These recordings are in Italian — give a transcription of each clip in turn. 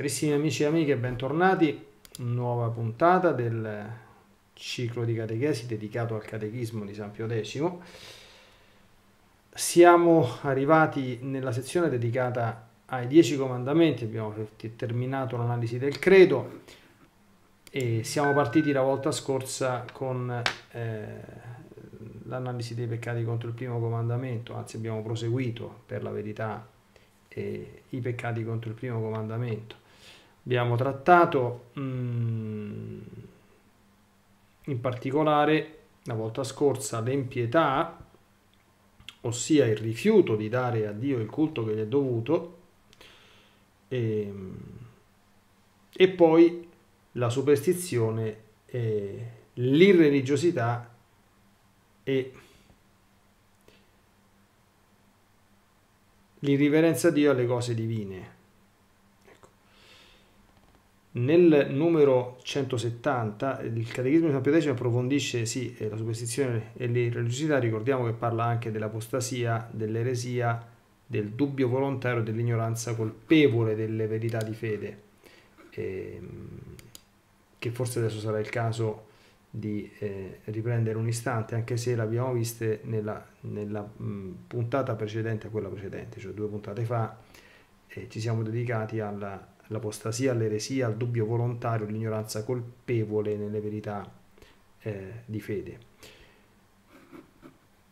Carissimi amici e amiche, bentornati. Nuova puntata del ciclo di catechesi dedicato al catechismo di San Pio X. Siamo arrivati nella sezione dedicata ai Dieci Comandamenti, abbiamo terminato l'analisi del credo e siamo partiti la volta scorsa con eh, l'analisi dei peccati contro il primo comandamento, anzi abbiamo proseguito per la verità eh, i peccati contro il primo comandamento. Abbiamo trattato mh, mm, in particolare la volta scorsa l'empietà, ossia il rifiuto di dare a Dio il culto che gli è dovuto, e, ehm, e poi la superstizione, l'irreligiosità e l'irriverenza a Dio alle cose divine. Nel numero 170 eh, il Catechismo di San Pio X approfondisce sì, eh, la superstizione e l'irreligiosità, ricordiamo che parla anche dell'apostasia, dell'eresia, del dubbio volontario, dell'ignoranza colpevole delle verità di fede, eh, che forse adesso sarà il caso di eh, riprendere un istante, anche se l'abbiamo vista nella, nella mh, mm, puntata precedente a quella precedente, cioè due puntate fa, eh, ci siamo dedicati alla l'apostasia, l'eresia, il dubbio volontario, l'ignoranza colpevole nelle verità eh, di fede.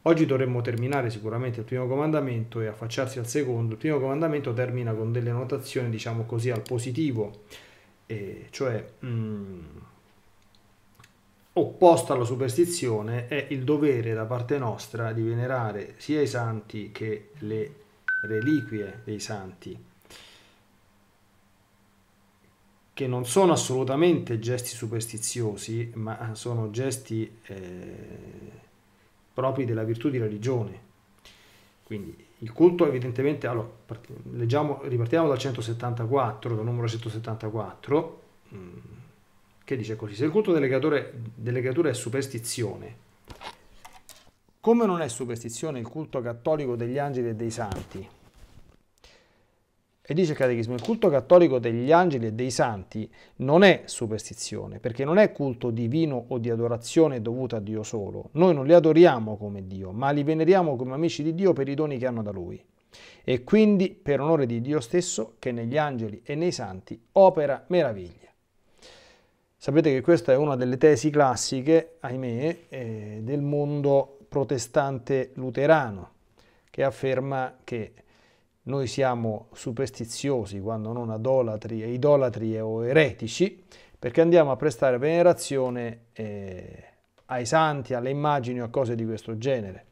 Oggi dovremmo terminare sicuramente il primo comandamento e affacciarsi al secondo. Il primo comandamento termina con delle notazioni, diciamo così, al positivo, eh, cioè mh, mm, opposto alla superstizione è il dovere da parte nostra di venerare sia i santi che le reliquie dei santi che non sono assolutamente gesti superstiziosi, ma sono gesti eh, propri della virtù di religione. Quindi il culto evidentemente, allora, leggiamo, ripartiamo dal 174, dal numero 174, mm, che dice così, se il culto delle creature, delle creature è superstizione, come non è superstizione il culto cattolico degli angeli e dei santi? E dice il catechismo, il culto cattolico degli angeli e dei santi non è superstizione, perché non è culto divino o di adorazione dovuta a Dio solo. Noi non li adoriamo come Dio, ma li veneriamo come amici di Dio per i doni che hanno da Lui. E quindi per onore di Dio stesso che negli angeli e nei santi opera meraviglia. Sapete che questa è una delle tesi classiche, ahimè, eh, del mondo protestante luterano, che afferma che noi siamo superstiziosi quando non adolatri, idolatri o eretici, perché andiamo a prestare venerazione eh, ai santi, alle immagini o a cose di questo genere.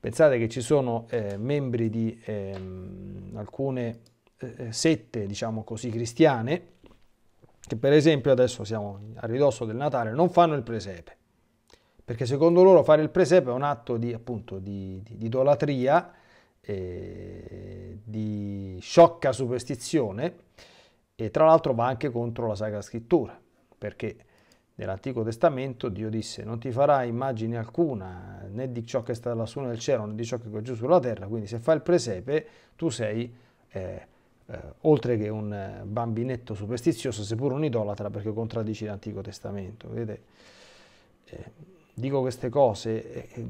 Pensate che ci sono eh, membri di ehm, eh, alcune eh, sette, diciamo così, cristiane, che per esempio adesso siamo a ridosso del Natale, non fanno il presepe, perché secondo loro fare il presepe è un atto di, appunto, di, di, di idolatria, eh, di sciocca superstizione e tra l'altro va anche contro la Sacra Scrittura, perché nell'Antico Testamento Dio disse non ti farà immagine alcuna né di ciò che sta lassù nel cielo né di ciò che è giù sulla terra, quindi se fai il presepe tu sei... Eh, eh, oltre che un eh, bambinetto superstizioso, seppur un idolatra, perché contraddici l'Antico Testamento. Vedete? Eh, dico queste cose eh,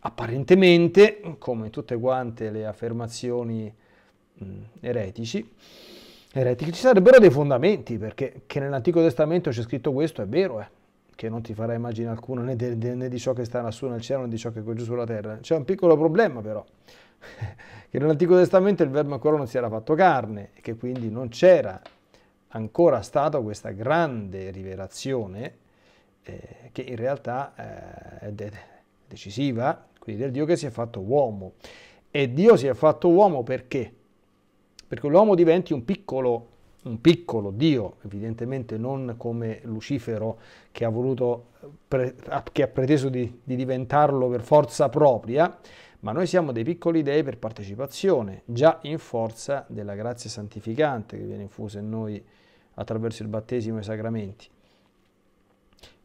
apparentemente, come tutte quante le affermazioni mm, eretici, eretiche, ci sarebbero dei fondamenti, perché che nell'Antico Testamento c'è scritto questo è vero, eh, che non ti farà immagine alcuna né, né di ciò che sta lassù nel cielo né di ciò che è giù sulla terra. C'è un piccolo problema però, che nell'Antico Testamento il verbo ancora non si era fatto carne e che quindi non c'era ancora stata questa grande rivelazione eh, che in realtà eh, è, decisiva, quindi del Dio che si è fatto uomo. E Dio si è fatto uomo perché? Perché l'uomo diventi un piccolo, un piccolo Dio, evidentemente non come Lucifero che ha, voluto, che ha preteso di, di diventarlo per forza propria, ma noi siamo dei piccoli dei per partecipazione, già in forza della grazia santificante che viene infusa in noi attraverso il battesimo e i sacramenti.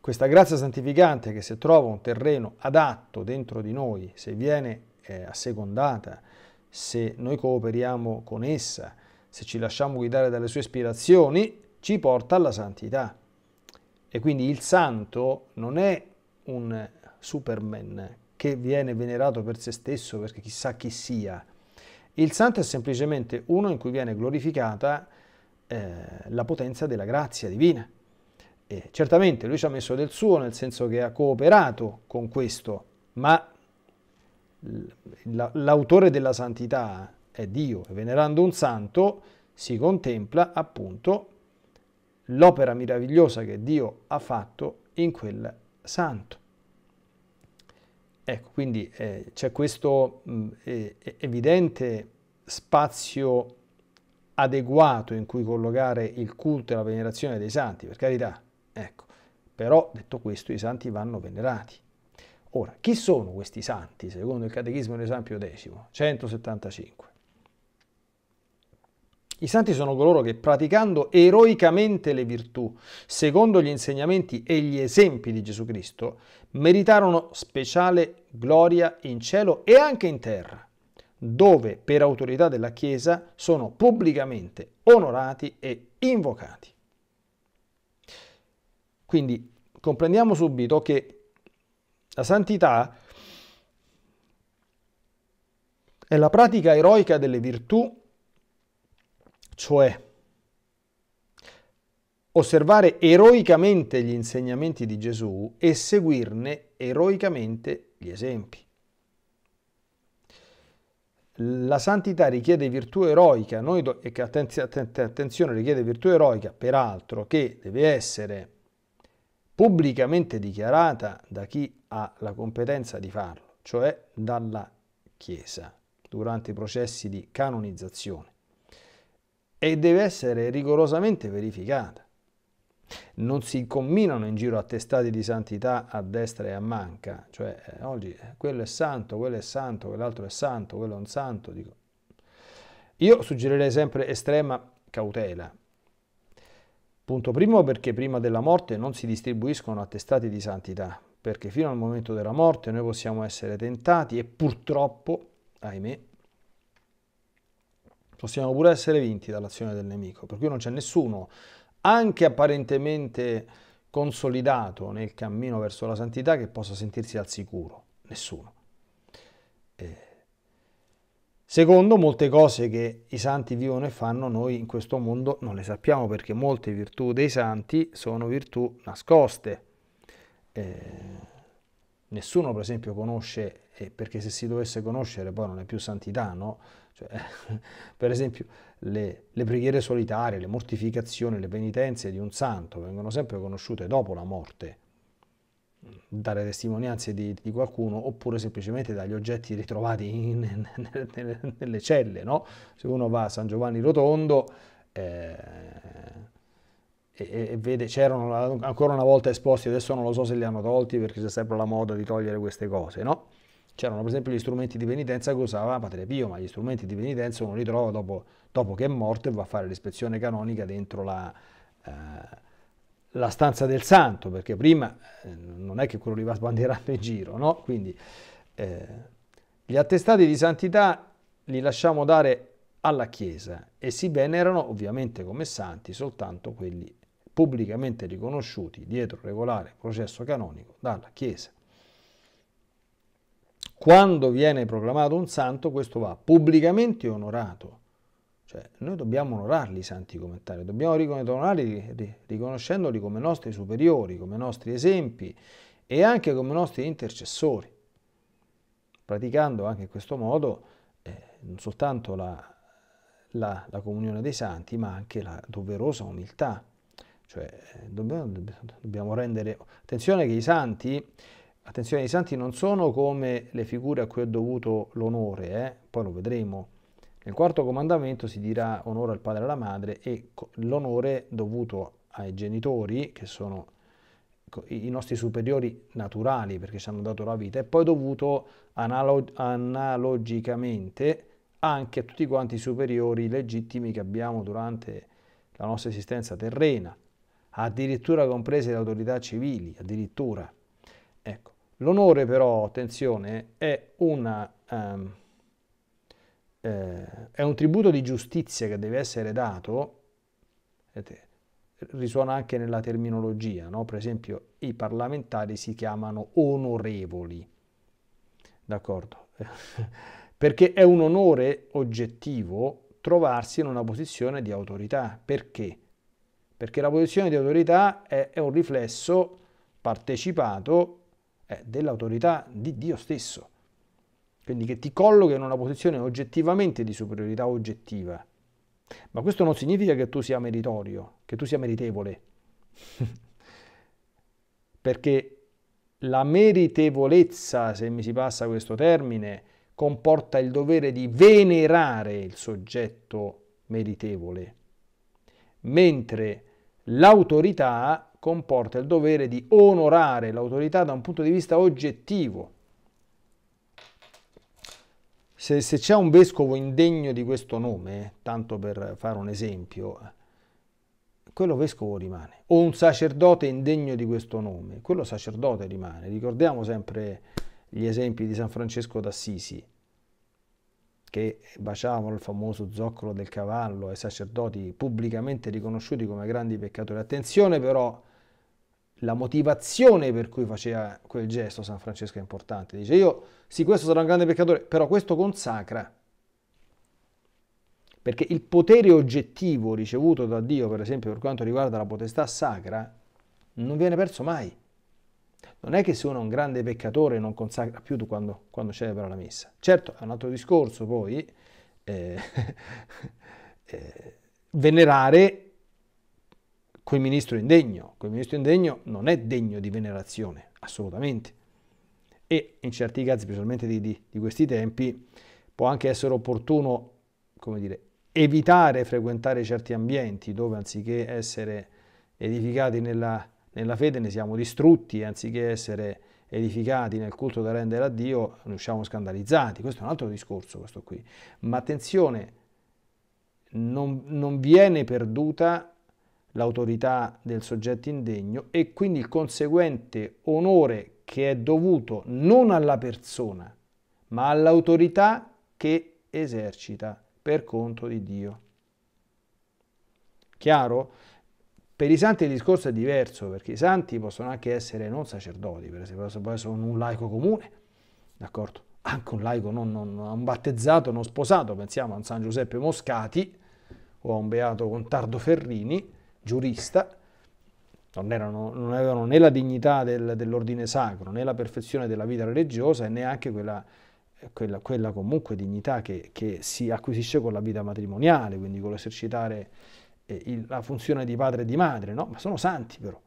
Questa grazia santificante che se trova un terreno adatto dentro di noi, se viene eh, assecondata, se noi cooperiamo con essa, se ci lasciamo guidare dalle sue ispirazioni, ci porta alla santità. E quindi il santo non è un superman che viene venerato per se stesso perché chissà chi sia. Il santo è semplicemente uno in cui viene glorificata eh, la potenza della grazia divina. Eh, certamente lui ci ha messo del suo, nel senso che ha cooperato con questo, ma l'autore della santità è Dio e venerando un santo si contempla appunto l'opera meravigliosa che Dio ha fatto in quel santo. Ecco, quindi eh, c'è questo mh, mm, evidente spazio adeguato in cui collocare il culto e la venerazione dei santi, per carità, Ecco, però detto questo i santi vanno venerati. Ora, chi sono questi santi secondo il Catechismo di San Pio X? 175. I santi sono coloro che praticando eroicamente le virtù, secondo gli insegnamenti e gli esempi di Gesù Cristo, meritarono speciale gloria in cielo e anche in terra, dove per autorità della Chiesa sono pubblicamente onorati e invocati. Quindi comprendiamo subito che la santità è la pratica eroica delle virtù, cioè osservare eroicamente gli insegnamenti di Gesù e seguirne eroicamente gli esempi. La santità richiede virtù eroica, noi do, attenzione, richiede virtù eroica, peraltro, che deve essere pubblicamente dichiarata da chi ha la competenza di farlo, cioè dalla Chiesa, durante i processi di canonizzazione e deve essere rigorosamente verificata. Non si comminano in giro attestati di santità a destra e a manca, cioè eh, oggi eh, quello è santo, quello è santo, quell'altro è santo, quello è un santo. Dico. Io suggerirei sempre estrema cautela, Punto primo perché prima della morte non si distribuiscono attestati di santità, perché fino al momento della morte noi possiamo essere tentati e purtroppo, ahimè, possiamo pure essere vinti dall'azione del nemico, per cui non c'è nessuno, anche apparentemente consolidato nel cammino verso la santità, che possa sentirsi al sicuro, nessuno. Secondo, molte cose che i santi vivono e fanno noi in questo mondo non le sappiamo perché molte virtù dei santi sono virtù nascoste. Eh, nessuno per esempio conosce, eh, perché se si dovesse conoscere poi non è più santità, no? Cioè, per esempio le, le preghiere solitarie, le mortificazioni, le penitenze di un santo vengono sempre conosciute dopo la morte dare testimonianze di, di, qualcuno oppure semplicemente dagli oggetti ritrovati in, nelle, nelle, celle. No? Se uno va a San Giovanni Rotondo eh, e, e, vede c'erano ancora una volta esposti, adesso non lo so se li hanno tolti perché c'è sempre la moda di togliere queste cose, no? C'erano per esempio gli strumenti di penitenza che usava Padre Pio, ma gli strumenti di penitenza uno li trova dopo, dopo che è morto e va a fare l'ispezione canonica dentro la... Eh, la stanza del santo, perché prima eh, non è che quello li va sbandierando in giro, no? Quindi eh, gli attestati di santità li lasciamo dare alla Chiesa e si venerano ovviamente come santi soltanto quelli pubblicamente riconosciuti dietro regolare processo canonico dalla Chiesa. Quando viene proclamato un santo, questo va pubblicamente onorato cioè, noi dobbiamo onorarli i santi commentari, dobbiamo onorarli riconoscendoli come nostri superiori, come nostri esempi e anche come nostri intercessori, praticando anche in questo modo eh, non soltanto la, la, la, comunione dei santi, ma anche la doverosa umiltà. Cioè, eh, dobbiamo, dobbiamo, rendere... Attenzione che i santi... Attenzione, i santi non sono come le figure a cui ho dovuto l'onore, eh? poi lo vedremo, nel quarto comandamento si dirà onore al padre e alla madre e l'onore dovuto ai genitori, che sono i nostri superiori naturali perché ci hanno dato la vita, e poi dovuto analog- analogicamente anche a tutti quanti i superiori legittimi che abbiamo durante la nostra esistenza terrena, addirittura comprese le autorità civili, addirittura. Ecco. L'onore però, attenzione, è una... Um, eh, è un tributo di giustizia che deve essere dato, risuona anche nella terminologia, no? per esempio i parlamentari si chiamano onorevoli, d'accordo? Perché è un onore oggettivo trovarsi in una posizione di autorità, perché? Perché la posizione di autorità è, è un riflesso partecipato eh, dell'autorità di Dio stesso quindi che ti colloca in una posizione oggettivamente di superiorità oggettiva. Ma questo non significa che tu sia meritorio, che tu sia meritevole, perché la meritevolezza, se mi si passa questo termine, comporta il dovere di venerare il soggetto meritevole, mentre l'autorità comporta il dovere di onorare l'autorità da un punto di vista oggettivo se, se c'è un vescovo indegno di questo nome, tanto per fare un esempio, quello vescovo rimane. O un sacerdote indegno di questo nome, quello sacerdote rimane. Ricordiamo sempre gli esempi di San Francesco d'Assisi, che baciavano il famoso zoccolo del cavallo ai sacerdoti pubblicamente riconosciuti come grandi peccatori. Attenzione però la motivazione per cui faceva quel gesto San Francesco è importante. Dice io, sì, questo sarà un grande peccatore, però questo consacra. Perché il potere oggettivo ricevuto da Dio, per esempio, per quanto riguarda la potestà sacra, non viene perso mai. Non è che se uno è un grande peccatore non consacra più quando, quando celebra la messa. Certo, è un altro discorso poi, eh, eh, venerare quel ministro indegno. quel ministro indegno non è degno di venerazione, assolutamente. E in certi casi, specialmente di, di, di questi tempi, può anche essere opportuno, come dire, evitare frequentare certi ambienti dove anziché essere edificati nella, nella fede ne siamo distrutti, anziché essere edificati nel culto da rendere a Dio ne usciamo scandalizzati. Questo è un altro discorso, questo qui. Ma attenzione, non, non viene perduta l'autorità del soggetto indegno e quindi il conseguente onore che è dovuto non alla persona, ma all'autorità che esercita per conto di Dio. Chiaro? Per i santi il discorso è diverso, perché i santi possono anche essere non sacerdoti, per esempio, sono un laico comune, d'accordo? Anche un laico non, non, non battezzato, non sposato, pensiamo a un San Giuseppe Moscati o a un beato Contardo Ferrini, giurista, non, erano, non avevano né la dignità del, dell'ordine sacro, né la perfezione della vita religiosa e neanche quella, quella, quella comunque dignità che, che, si acquisisce con la vita matrimoniale, quindi con l'esercitare eh, il, la funzione di padre e di madre, no? ma sono santi però.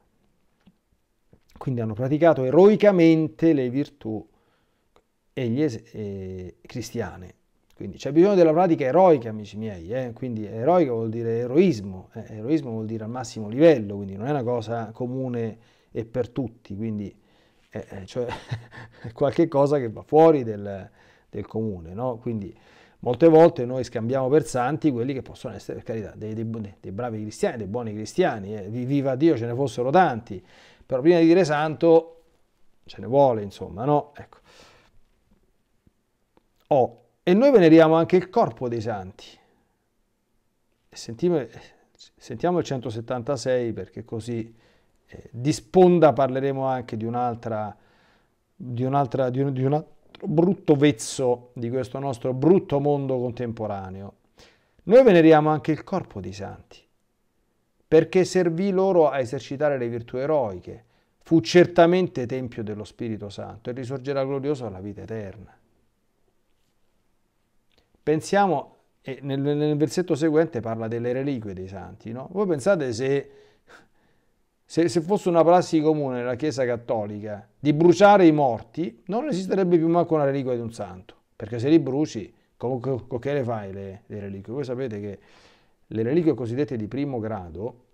Quindi hanno praticato eroicamente le virtù e gli es- e cristiane quindi c'è bisogno della pratica eroica, amici miei, eh? quindi eroica vuol dire eroismo, eh? eroismo vuol dire al massimo livello, quindi non è una cosa comune e per tutti, quindi eh, eh cioè, è qualche cosa che va fuori del, del comune, no? Quindi molte volte noi scambiamo per santi quelli che possono essere, per carità, dei, dei, dei bravi cristiani, dei buoni cristiani, eh? viva Dio ce ne fossero tanti, però prima di dire santo ce ne vuole, insomma, no? Ecco. Oh, e noi veneriamo anche il corpo dei santi. Sentime, sentiamo il 176 perché così eh, di sponda parleremo anche di un'altra, di, un'altra, di, un, di un altro brutto vezzo di questo nostro brutto mondo contemporaneo. Noi veneriamo anche il corpo dei santi perché servì loro a esercitare le virtù eroiche. Fu certamente tempio dello Spirito Santo e risorgerà glorioso alla vita eterna. Pensiamo, e nel, nel versetto seguente parla delle reliquie dei santi, no? Voi pensate se, se, se fosse una prassi comune nella Chiesa Cattolica di bruciare i morti, non esisterebbe più manco una reliquia di un santo, perché se li bruci, con, con, con che le fai le, le reliquie? Voi sapete che le reliquie cosiddette di primo grado,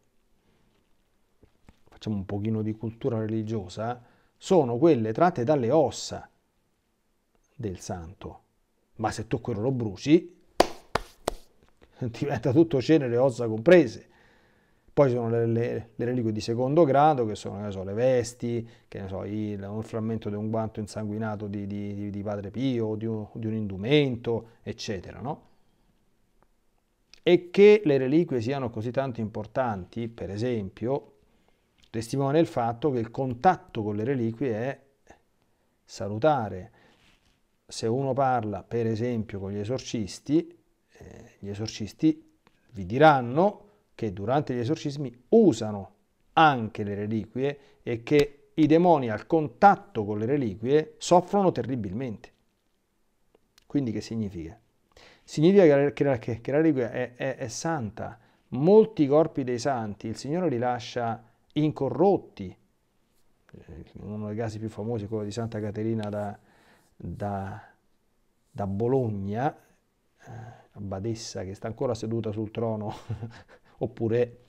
facciamo un pochino di cultura religiosa, sono quelle tratte dalle ossa del santo ma se tu quello lo bruci diventa tutto cenere, e ossa comprese. Poi ci sono le, le, le, reliquie di secondo grado, che sono so, le vesti, so, il, un frammento di un guanto insanguinato di, di, di Padre Pio, di un, di un indumento, eccetera. No? E che le reliquie siano così tanto importanti, per esempio, testimonia il fatto che il contatto con le reliquie è salutare se uno parla per esempio con gli esorcisti, eh, gli esorcisti vi diranno che durante gli esorcismi usano anche le reliquie e che i demoni al contatto con le reliquie soffrono terribilmente. Quindi che significa? Significa che la, che, che la reliquia è, è, è santa. Molti corpi dei santi il Signore li lascia incorrotti. Eh, uno dei casi più famosi è quello di Santa Caterina da, da, da Bologna, eh, Badessa che sta ancora seduta sul trono, oppure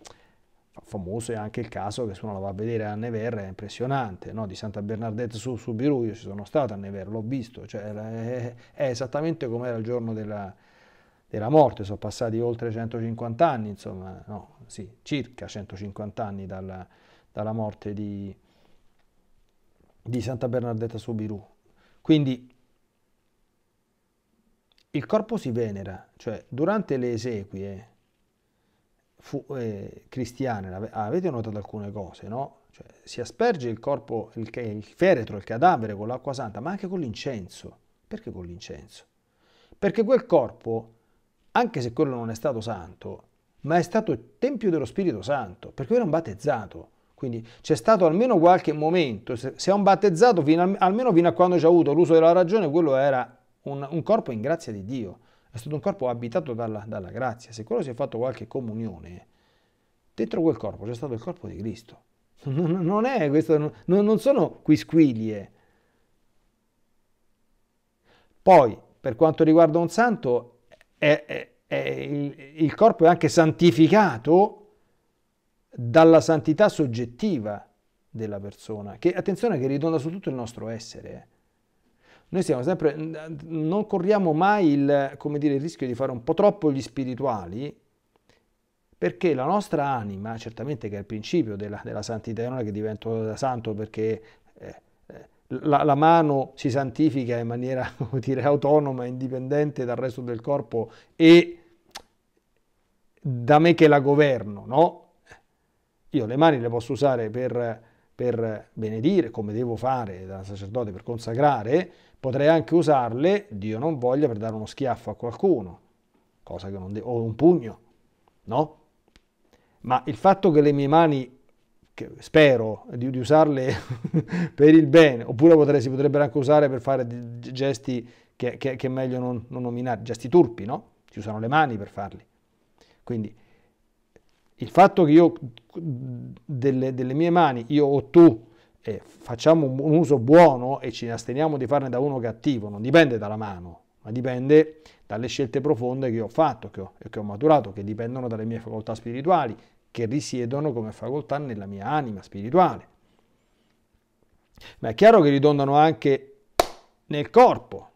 famoso è anche il caso che se uno la va a vedere a Nevers è impressionante, no? di Santa Bernadette su, su Birù, io ci sono stato a Nevers, l'ho visto, cioè, è, è, esattamente come era il giorno della, della, morte, sono passati oltre 150 anni, insomma, no, sì, circa 150 anni dalla, dalla morte di, di Santa Bernadette su Birù, quindi il corpo si venera, cioè durante le esequie fu, eh, cristiane, ah, avete notato alcune cose, no? Cioè, si asperge il corpo, il, il feretro, il cadavere con l'acqua santa, ma anche con l'incenso. Perché con l'incenso? Perché quel corpo, anche se quello non è stato santo, ma è stato il tempio dello Spirito Santo, perché era un battezzato. Quindi c'è stato almeno qualche momento, se è un battezzato, fino a, almeno fino a quando c'è avuto l'uso della ragione, quello era un, un, corpo in grazia di Dio, è stato un corpo abitato dalla, dalla grazia. Se quello si è fatto qualche comunione, dentro quel corpo c'è stato il corpo di Cristo. Non, non, è questo, non, non sono quisquiglie. Poi, per quanto riguarda un santo, è, è, è il, il corpo è anche santificato dalla santità soggettiva della persona, che attenzione che ridonda su tutto il nostro essere. Eh. Noi siamo sempre, non corriamo mai il, come dire, il rischio di fare un po' troppo gli spirituali, perché la nostra anima, certamente che è il principio della, della santità, non è che divento santo perché eh, eh, la, la, mano si santifica in maniera come dire, autonoma, indipendente dal resto del corpo e da me che la governo, no? Io le mani le posso usare per, per benedire, come devo fare da sacerdote per consacrare, potrei anche usarle, Dio non voglia, per dare uno schiaffo a qualcuno, cosa che non devo, o un pugno, no? Ma il fatto che le mie mani spero di, di usarle per il bene, oppure potrei, si potrebbero anche usare per fare gesti che, che è meglio non, non nominare, gesti turpi, no? Si usano le mani per farli. Quindi il fatto che io delle, delle mie mani, io o tu, eh, facciamo un, un uso buono e ci asteniamo di farne da uno cattivo, non dipende dalla mano, ma dipende dalle scelte profonde che ho fatto che ho, e che ho maturato, che dipendono dalle mie facoltà spirituali, che risiedono come facoltà nella mia anima spirituale. Ma è chiaro che ridondano anche nel corpo.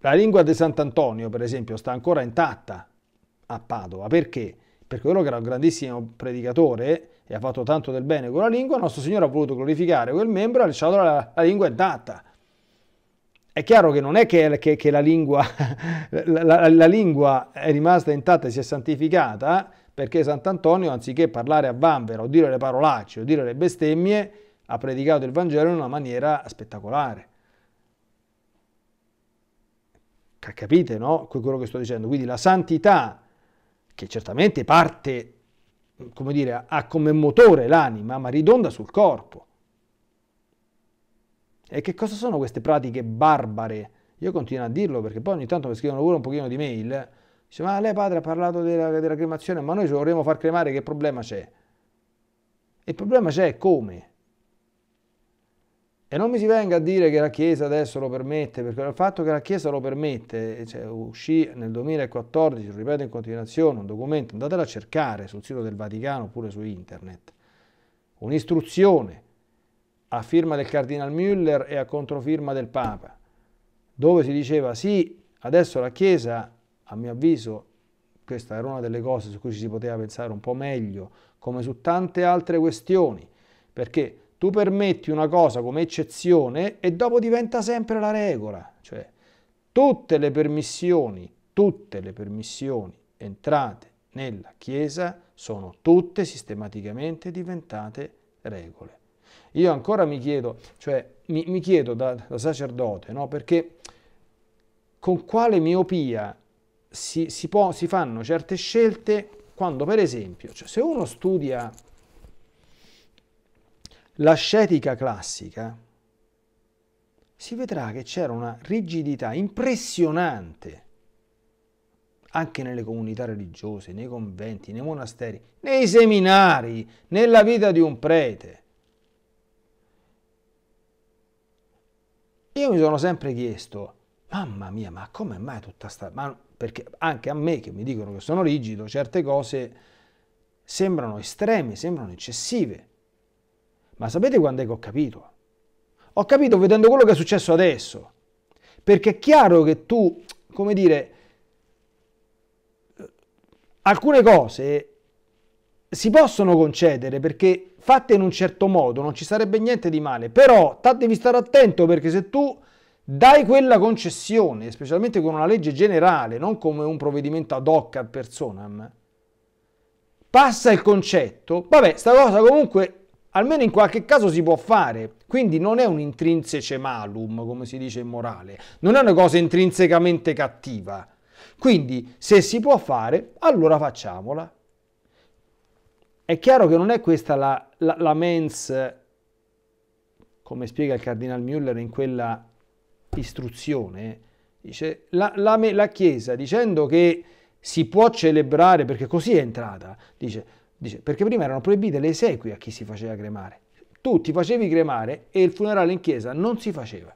La lingua di Sant'Antonio, per esempio, sta ancora intatta, a Padova. Perché? Perché quello che era un grandissimo predicatore e ha fatto tanto del bene con la lingua, il nostro Signore ha voluto glorificare quel membro e ha lasciato la, la lingua intatta. È chiaro che non è che, che, che la, lingua, la, la, lingua, è rimasta intatta e si è santificata, perché Sant'Antonio, anziché parlare a vanvera o dire le parolacce o dire le bestemmie, ha predicato il Vangelo in una maniera spettacolare. Capite, no? Quello che sto dicendo. Quindi la santità che certamente parte, come dire, ha come motore l'anima, ma ridonda sul corpo. E che cosa sono queste pratiche barbare? Io continuo a dirlo perché poi ogni tanto mi scrivono pure un pochino di mail. Dice, ma lei padre ha parlato della, della cremazione, ma noi ci vorremmo far cremare, che problema c'è? E il problema c'è come? E non mi si venga a dire che la Chiesa adesso lo permette, perché il fatto che la Chiesa lo permette, eh, cioè, uscì nel 2014, lo ripeto in continuazione, un documento, andatelo a cercare sul sito del Vaticano oppure su internet, un'istruzione a firma del Cardinal Müller e a controfirma del Papa, dove si diceva sì, adesso la Chiesa, a mio avviso, questa era una delle cose su cui ci si poteva pensare un po' meglio, come su tante altre questioni, perché tu permetti una cosa come eccezione e dopo diventa sempre la regola. Cioè, tutte le permissioni, tutte le permissioni entrate nella Chiesa sono tutte sistematicamente diventate regole. Io ancora mi chiedo, cioè mi, mi chiedo da, da sacerdote, no? perché con quale miopia si, si, può, si fanno certe scelte quando per esempio, cioè, se uno studia l'ascetica classica, si vedrà che c'era una rigidità impressionante anche nelle comunità religiose, nei conventi, nei monasteri, nei seminari, nella vita di un prete. Io mi sono sempre chiesto, mamma mia, ma come mai tutta sta... Ma perché anche a me che mi dicono che sono rigido, certe cose sembrano estreme, sembrano eccessive. Ma sapete quando è che ho capito? Ho capito vedendo quello che è successo adesso. Perché è chiaro che tu, come dire, alcune cose si possono concedere perché fatte in un certo modo non ci sarebbe niente di male, però devi stare attento perché se tu dai quella concessione, specialmente con una legge generale, non come un provvedimento ad hoc a personam, passa il concetto, vabbè, sta cosa comunque almeno in qualche caso si può fare. Quindi non è un intrinsece malum, come si dice in morale, non è una cosa intrinsecamente cattiva. Quindi se si può fare, allora facciamola. È chiaro che non è questa la, la, la mens, come spiega il Cardinal Müller in quella istruzione, dice la, la Chiesa dicendo che si può celebrare, perché così è entrata, dice Dice, perché prima erano proibite le esequie a chi si faceva cremare. Tu ti facevi cremare e il funerale in chiesa non si faceva.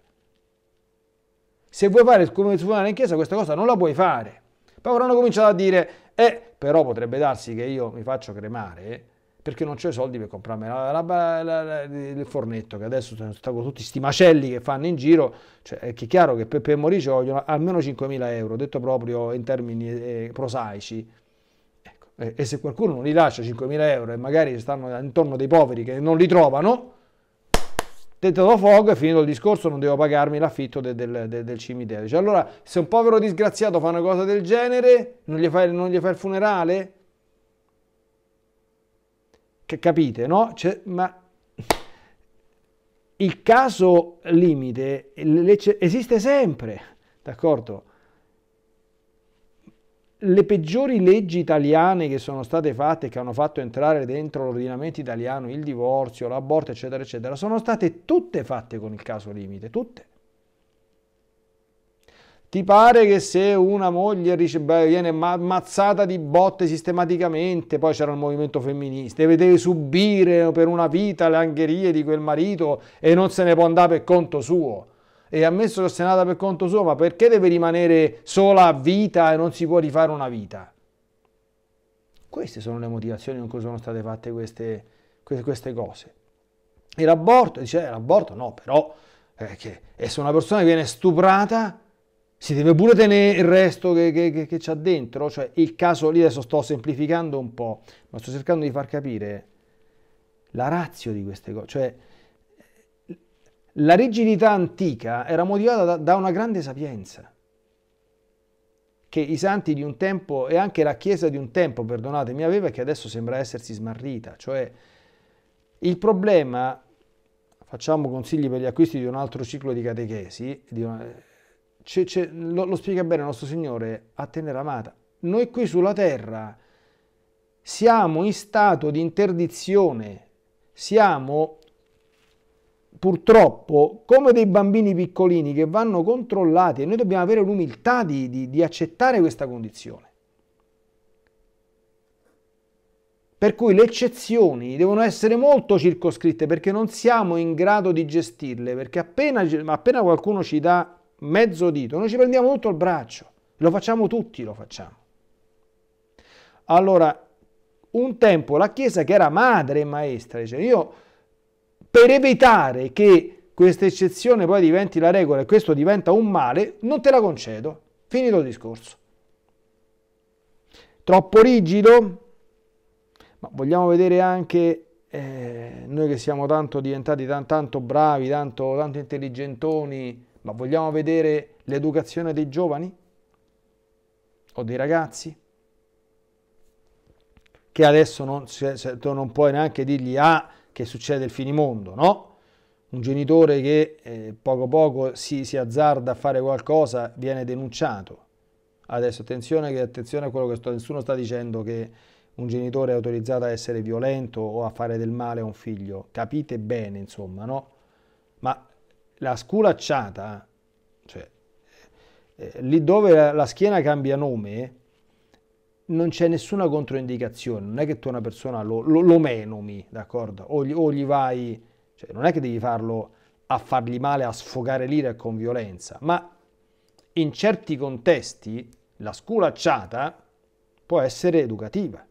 Se vuoi fare il funerale in chiesa questa cosa non la puoi fare. Poi avranno cominciato a dire, eh, però potrebbe darsi che io mi faccio cremare perché non ho i soldi per comprarmi la, la, la, il fornetto, che adesso sono stati tutti questi macelli che fanno in giro, cioè, è chiaro che per, per morire ci vogliono almeno 5.000 euro, detto proprio in termini eh, prosaici. Eh, e se qualcuno non li lascia 5.000 euro e magari stanno intorno dei poveri che non li trovano, tentato fuoco e finito il discorso non devo pagarmi l'affitto del, del, del, del cimitero. Cioè, allora se un povero disgraziato fa una cosa del genere, non gli fai, non gli fai il funerale? Che capite, no? Cioè, ma il caso limite esiste sempre, d'accordo? le peggiori leggi italiane che sono state fatte, che hanno fatto entrare dentro l'ordinamento italiano il divorzio, l'aborto, eccetera, eccetera, sono state tutte fatte con il caso limite, tutte. Ti pare che se una moglie viene ammazzata di botte sistematicamente, poi c'era il movimento femminista, e deve subire per una vita le angherie di quel marito e non se ne può andare per conto suo? e ha ammesso che se nata per conto suo, ma perché deve rimanere sola a vita e non si può rifare una vita? Queste sono le motivazioni con cui sono state fatte queste, queste cose. E l'aborto, dice, eh, l'aborto no, però, perché eh, se una persona viene stuprata, si deve pure tenere il resto che, che, che, che c'ha dentro, cioè il caso lì adesso sto semplificando un po', ma sto cercando di far capire la razio di queste cose, cioè la rigidità antica era motivata da una grande sapienza che i santi di un tempo e anche la Chiesa di un tempo, perdonatemi, aveva e che adesso sembra essersi smarrita. Cioè il problema, facciamo consigli per gli acquisti di un altro ciclo di catechesi, di una, c'è, c'è, lo, lo, spiega bene il nostro Signore a tenera amata. Noi qui sulla terra siamo in stato di interdizione, siamo purtroppo come dei bambini piccolini che vanno controllati e noi dobbiamo avere l'umiltà di, di, di accettare questa condizione. Per cui le eccezioni devono essere molto circoscritte perché non siamo in grado di gestirle, perché appena, appena qualcuno ci dà mezzo dito, noi ci prendiamo tutto il braccio, lo facciamo tutti, lo facciamo. Allora, un tempo la Chiesa che era madre e maestra, dice io per evitare che questa eccezione poi diventi la regola e questo diventa un male, non te la concedo. Finito il discorso. Troppo rigido? Ma vogliamo vedere anche eh, noi che siamo tanto diventati tan, tanto bravi, tanto, tanto intelligentoni, ma vogliamo vedere l'educazione dei giovani? O dei ragazzi? Che adesso non, cioè, non puoi neanche dirgli ah che succede il finimondo, no? Un genitore che eh, poco poco si, si, azzarda a fare qualcosa viene denunciato. Adesso attenzione, che, attenzione a quello che sto, nessuno sta dicendo che un genitore è autorizzato a essere violento o a fare del male a un figlio. Capite bene, insomma, no? Ma la sculacciata, cioè, eh, lì dove la, la schiena cambia nome, non c'è nessuna controindicazione, non è che tu una persona lo, lo, lo menomi, d'accordo? O gli, o gli vai, cioè non è che devi farlo a fargli male, a sfogare l'ira con violenza, ma in certi contesti la sculacciata può essere educativa.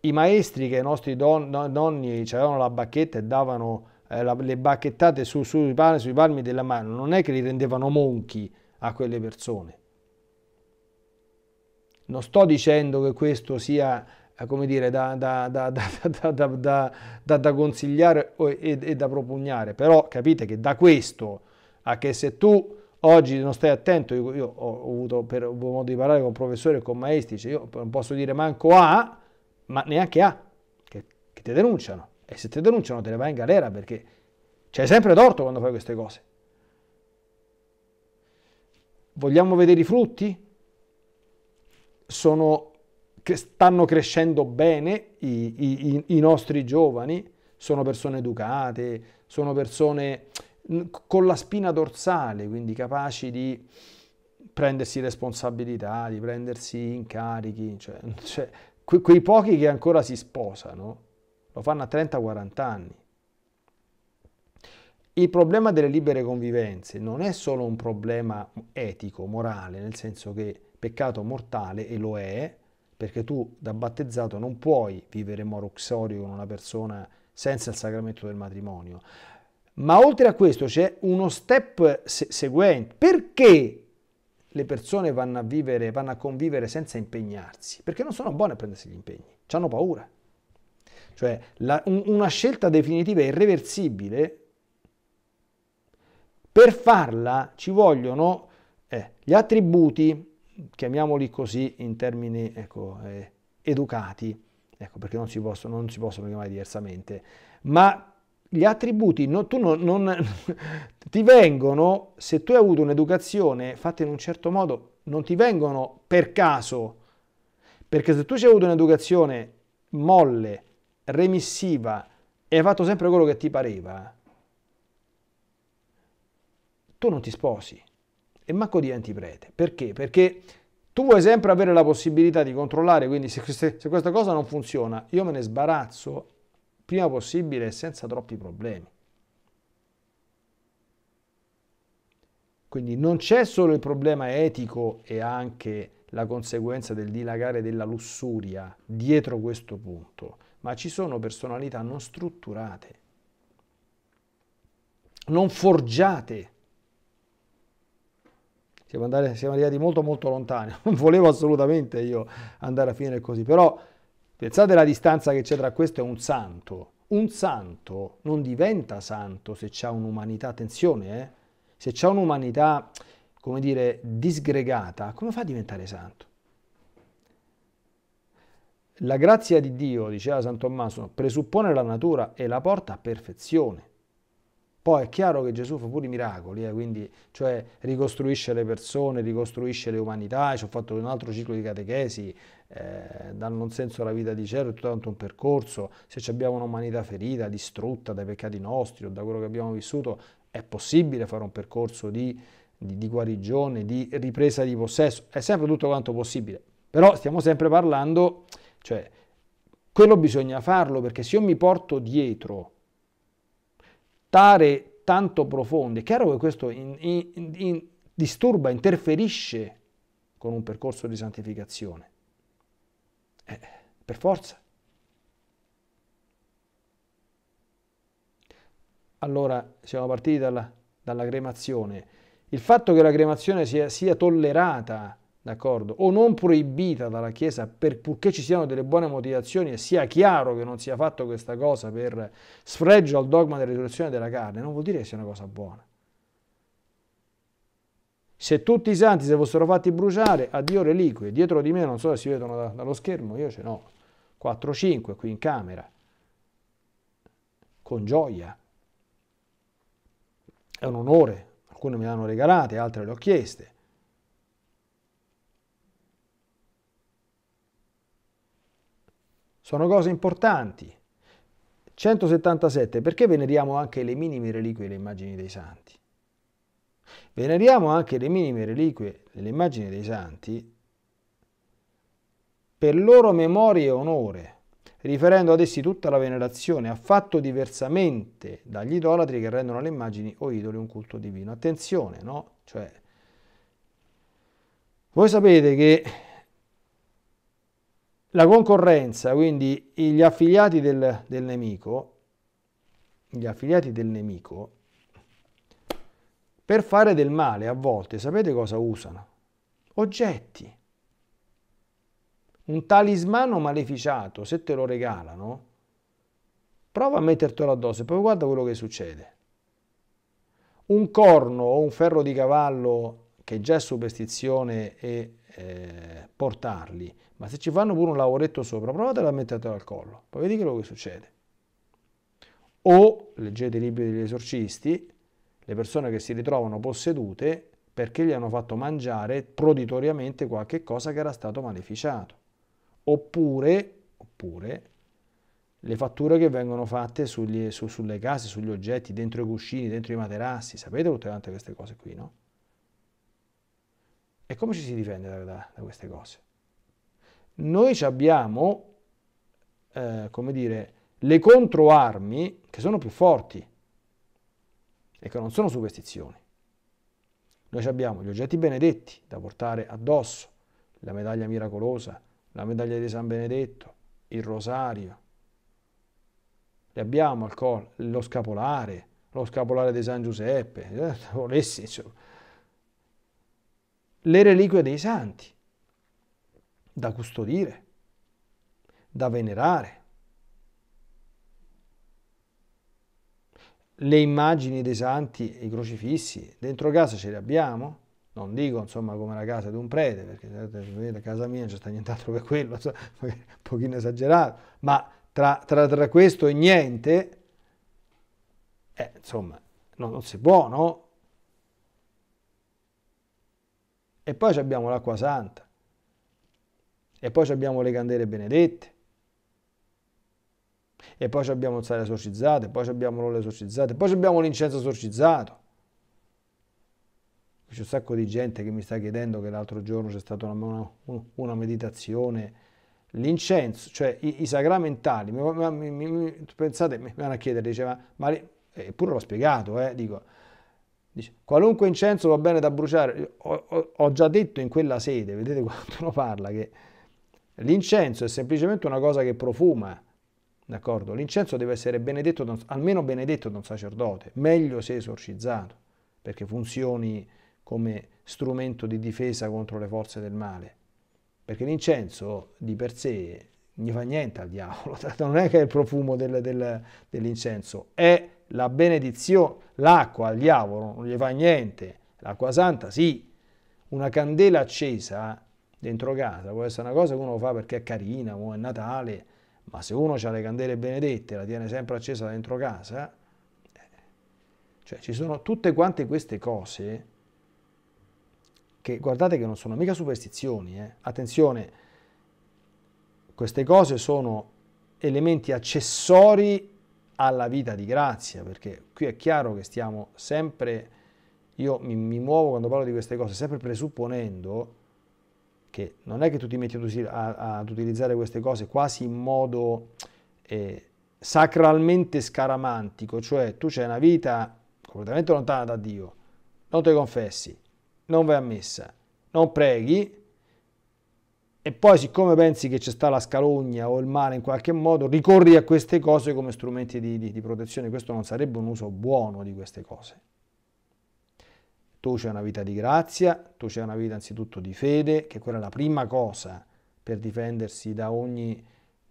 I maestri che i nostri don, nonni avevano la bacchetta e davano eh, la, le bacchettate su, sui, palmi, sui palmi della mano, non è che li rendevano monchi a quelle persone, non sto dicendo che questo sia eh, come dire, da, da, da, da consigliare e, e, da propugnare, però capite che da questo a che se tu oggi non stai attento, io, io ho avuto per modo di parlare con professori e con maestri, cioè io non posso dire manco A, ma neanche A, che, che ti denunciano. E se ti denunciano te ne vai in galera perché c'è sempre torto quando fai queste cose. Vogliamo vedere i frutti? sono, stanno crescendo bene i, i, i nostri giovani, sono persone educate, sono persone con la spina dorsale, quindi capaci di prendersi responsabilità, di prendersi incarichi, cioè, cioè, que quei pochi che ancora si sposano lo fanno a 30-40 anni. Il problema delle libere convivenze non è solo un problema etico, morale, nel senso che peccato mortale e lo è, perché tu da battezzato non puoi vivere moro uxorio con una persona senza il sacramento del matrimonio. Ma oltre a questo c'è uno step se seguente. Perché le persone vanno a vivere, vanno a convivere senza impegnarsi? Perché non sono buone a prendersi gli impegni, hanno paura. Cioè la, un, una scelta definitiva e irreversibile, per farla ci vogliono eh, gli attributi, chiamiamoli così in termini ecco, eh, educati, ecco, perché non si, possono, non si, possono, chiamare diversamente, ma gli attributi no, non, non, ti vengono, se tu hai avuto un'educazione fatta in un certo modo, non ti vengono per caso, perché se tu hai avuto un'educazione molle, remissiva e hai fatto sempre quello che ti pareva, tu non ti sposi e manco diventi prete. Perché? Perché tu vuoi sempre avere la possibilità di controllare, quindi se, se, se questa cosa non funziona, io me ne sbarazzo prima possibile senza troppi problemi. Quindi non c'è solo il problema etico e anche la conseguenza del dilagare della lussuria dietro questo punto, ma ci sono personalità non strutturate, non forgiate siamo, andati, siamo arrivati molto molto lontani, non volevo assolutamente io andare a finire così, però pensate la distanza che c'è tra questo e un santo. Un santo non diventa santo se c'è un'umanità, attenzione, eh? se c'è un'umanità, come dire, disgregata, come fa a diventare santo? La grazia di Dio, diceva San Tommaso, presuppone la natura e la porta a perfezione. Poi è chiaro che Gesù fa pure i miracoli, eh, quindi cioè, ricostruisce le persone, ricostruisce le umanità, ci ho fatto un altro ciclo di catechesi, eh, danno un senso alla vita di cielo, è tutto tanto un percorso, se abbiamo un'umanità ferita, distrutta dai peccati nostri o da quello che abbiamo vissuto, è possibile fare un percorso di, di, di guarigione, di ripresa di possesso, è sempre tutto quanto possibile, però stiamo sempre parlando, cioè quello bisogna farlo perché se io mi porto dietro tare tanto profonde, è chiaro che questo in, in, in, disturba, interferisce con un percorso di santificazione. Eh, per forza. Allora siamo partiti dalla, dalla cremazione. Il fatto che la cremazione sia, sia tollerata d'accordo? O non proibita dalla Chiesa per, purché ci siano delle buone motivazioni e sia chiaro che non sia fatto questa cosa per sfregio al dogma della risurrezione della carne, non vuol dire che sia una cosa buona. Se tutti i santi si fossero fatti bruciare, addio reliquie, dietro di me non so se si vedono da, dallo schermo, io ce n'ho 4-5 qui in camera, con gioia. È un onore, alcune me le hanno regalate, altre le ho chieste Sono cose importanti. 177. Perché veneriamo anche le minime reliquie e le immagini dei santi? Veneriamo anche le minime reliquie e le immagini dei santi per loro memoria e onore, riferendo ad essi tutta la venerazione, affatto diversamente dagli idolatri che rendono le immagini o idoli un culto divino. Attenzione, no? Cioè, voi sapete che la concorrenza, quindi gli affiliati del, del nemico, gli affiliati del nemico, per fare del male a volte, sapete cosa usano? Oggetti. Un talismano maleficiato, se te lo regalano, prova a mettertelo addosso e poi guarda quello che succede. Un corno o un ferro di cavallo, che già è superstizione e eh, portarli, ma se ci fanno pure un lavoretto sopra, provate a metterlo al collo, poi vedi quello che succede. O, leggete i libri degli esorcisti, le persone che si ritrovano possedute perché gli hanno fatto mangiare proditoriamente qualche cosa che era stato maleficiato. Oppure, oppure le fatture che vengono fatte sugli, su, sulle case, sugli oggetti, dentro i cuscini, dentro i materassi, sapete tutte queste cose qui, no? E come ci si difende da, da, da queste cose? Noi abbiamo, eh, come dire, le controarmi che sono più forti e che non sono superstizioni. Noi abbiamo gli oggetti benedetti da portare addosso, la medaglia miracolosa, la medaglia di San Benedetto, il rosario. Li abbiamo al collo, lo scapolare, lo scapolare di San Giuseppe, eh, volessi, insomma le reliquie dei santi da custodire, da venerare, le immagini dei santi, i crocifissi, dentro casa ce li abbiamo, non dico insomma come la casa di un prete, perché certo, vedete a casa mia non c'è nient'altro che quello, so, un pochino esagerato, ma tra, tra, tra questo e niente, eh, insomma, non, non si può, no? E poi abbiamo l'acqua santa. E poi abbiamo le candele benedette. E poi abbiamo il sale esorcizzato, e poi abbiamo l'olio esorcizzato, e poi abbiamo l'incenso esorcizzato. C'è un sacco di gente che mi sta chiedendo che l'altro giorno c'è stata una, una, una meditazione l'incenso, cioè i, i sacramentali, mi, mi, mi, pensate, mi vanno a chiedere, diceva, ma, eppure l'ho spiegato, eh, dico, Dice, qualunque incenso va bene da bruciare. Ho, ho, ho, già detto in quella sede, vedete quanto lo parla, che l'incenso è semplicemente una cosa che profuma, d'accordo? L'incenso deve essere benedetto, almeno benedetto da un sacerdote, meglio se esorcizzato, perché funzioni come strumento di difesa contro le forze del male. Perché l'incenso di per sé non fa niente al diavolo, non è che è il profumo del, del, dell'incenso, è la benedizione, l'acqua al diavolo non gli fa niente, l'acqua santa sì, una candela accesa dentro casa può essere una cosa che uno fa perché è carina, o è Natale, ma se uno ha le candele benedette, la tiene sempre accesa dentro casa, eh, cioè ci sono tutte quante queste cose che guardate che non sono mica superstizioni, eh. attenzione, queste cose sono elementi accessori alla vita di grazia, perché qui è chiaro che stiamo sempre, io mi, mi muovo quando parlo di queste cose, sempre presupponendo che non è che tu ti metti a, a, ad utilizzare queste cose quasi in modo eh, sacralmente scaramantico, cioè tu c'è una vita completamente lontana da Dio, non ti confessi, non vai a messa, non preghi, e poi siccome pensi che c'è sta la scalogna o il male in qualche modo, ricorri a queste cose come strumenti di, di, di protezione. Questo non sarebbe un uso buono di queste cose. Tu c'è una vita di grazia, tu c'è una vita anzitutto di fede, che quella è la prima cosa per difendersi da ogni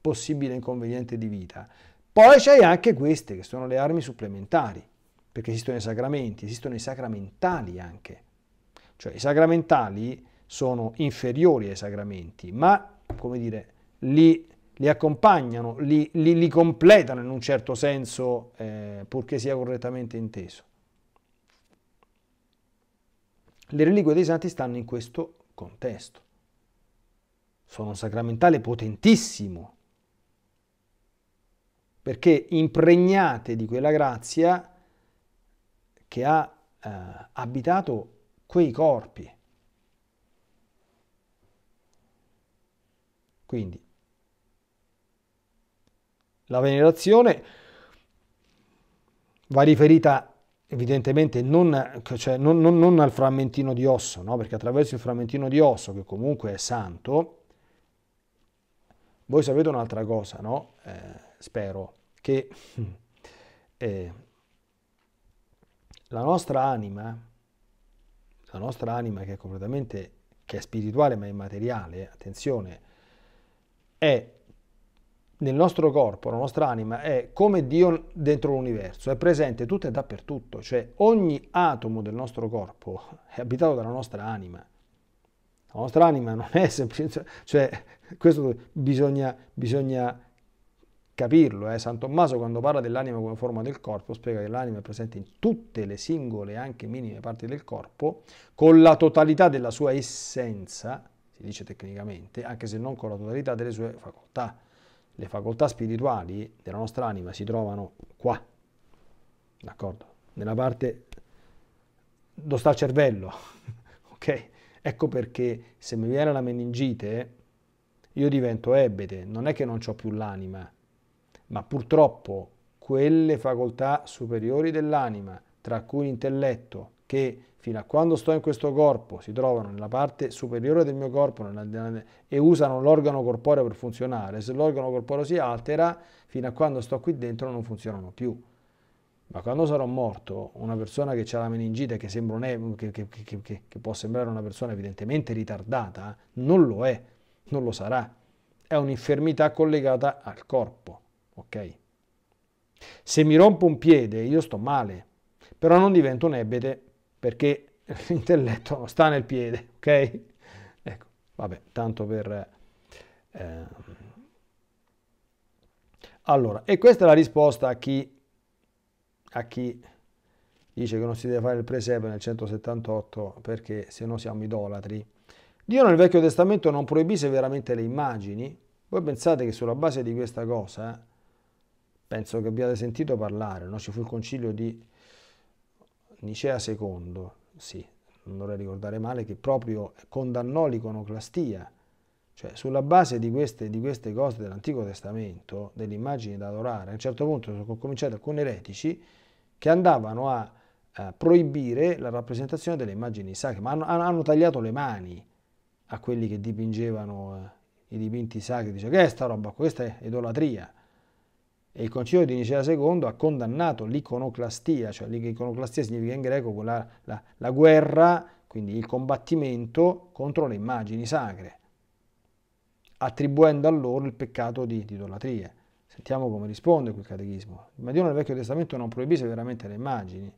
possibile inconveniente di vita. Poi c'hai anche queste, che sono le armi supplementari, perché esistono i sacramenti, esistono i sacramentali anche. Cioè i sacramentali sono inferiori ai sacramenti, ma, come dire, li, li accompagnano, li, li, li, completano in un certo senso, eh, purché sia correttamente inteso. Le reliquie dei santi stanno in questo contesto. Sono un sacramentale potentissimo, perché impregnate di quella grazia che ha eh, abitato quei corpi. Quindi la venerazione va riferita evidentemente non, cioè non, non, non al frammentino di osso, no? perché attraverso il frammentino di osso, che comunque è santo, voi sapete un'altra cosa, no? Eh, spero, che eh, la nostra anima, la nostra anima che è completamente, che è spirituale ma immateriale, attenzione, è nel nostro corpo, la nostra anima è come Dio dentro l'universo, è presente tutto e dappertutto, cioè ogni atomo del nostro corpo è abitato dalla nostra anima. La nostra anima non è semplice, cioè questo bisogna, bisogna capirlo. Eh? San Tommaso quando parla dell'anima come forma del corpo spiega che l'anima è presente in tutte le singole, anche minime parti del corpo, con la totalità della sua essenza, si dice tecnicamente, anche se non con la totalità delle sue facoltà. Le facoltà spirituali della nostra anima si trovano qua, d'accordo? Nella parte dove sta il cervello, ok? Ecco perché se mi viene la meningite, io divento ebete, non è che non ho più l'anima, ma purtroppo quelle facoltà superiori dell'anima, tra cui l'intelletto, che fino a quando sto in questo corpo si trovano nella parte superiore del mio corpo e usano l'organo corporeo per funzionare, se l'organo corporeo si altera, fino a quando sto qui dentro non funzionano più. Ma quando sarò morto, una persona che ha la meningite, che, un, che, che, che, può sembrare una persona evidentemente ritardata, non lo è, non lo sarà. È un'infermità collegata al corpo, ok? Se mi rompo un piede, io sto male, però non divento un ebete perché l'intelletto non sta nel piede, ok? Ecco, vabbè, tanto per... Eh. Allora, e questa è la risposta a chi, a chi dice che non si deve fare il presepe nel 178 perché se no siamo idolatri. Dio nel Vecchio Testamento non proibise veramente le immagini. Voi pensate che sulla base di questa cosa, eh, penso che abbiate sentito parlare, no? ci fu il concilio di Nicea II, sì, non dovrei ricordare male, che proprio condannò l'iconoclastia, cioè sulla base di queste, di queste cose dell'Antico Testamento, delle immagini da adorare, a un certo punto sono cominciati alcuni eretici che andavano a, a proibire la rappresentazione delle immagini sacre, ma hanno, hanno tagliato le mani a quelli che dipingevano eh, i dipinti sacri, dice che è sta roba, questa è idolatria e il concilio di Nicea II ha condannato l'iconoclastia, cioè l'iconoclastia significa in greco quella, la, la guerra, quindi il combattimento contro le immagini sacre, attribuendo a loro il peccato di, di idolatria. Sentiamo come risponde quel catechismo. Ma Dio nel Vecchio Testamento non proibise veramente le immagini.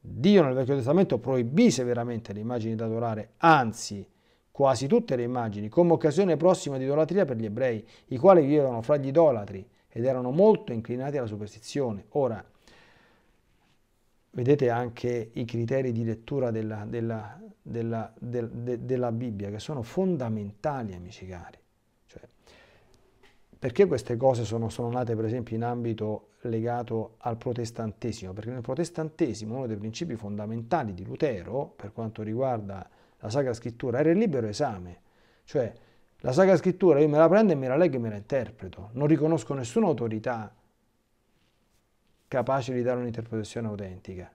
Dio nel Vecchio Testamento proibise veramente le immagini da adorare, anzi quasi tutte le immagini, come occasione prossima di idolatria per gli ebrei, i quali vivevano fra gli idolatri ed erano molto inclinati alla superstizione. Ora, vedete anche i criteri di lettura della, della, della, de, de, della Bibbia che sono fondamentali, amici cari. Cioè, perché queste cose sono, sono nate per esempio in ambito legato al protestantesimo? Perché nel protestantesimo uno dei principi fondamentali di Lutero per quanto riguarda la Sacra Scrittura era il libero esame, cioè la Sacra Scrittura io me la prendo e me la leggo e me la interpreto. Non riconosco nessuna autorità capace di dare un'interpretazione autentica.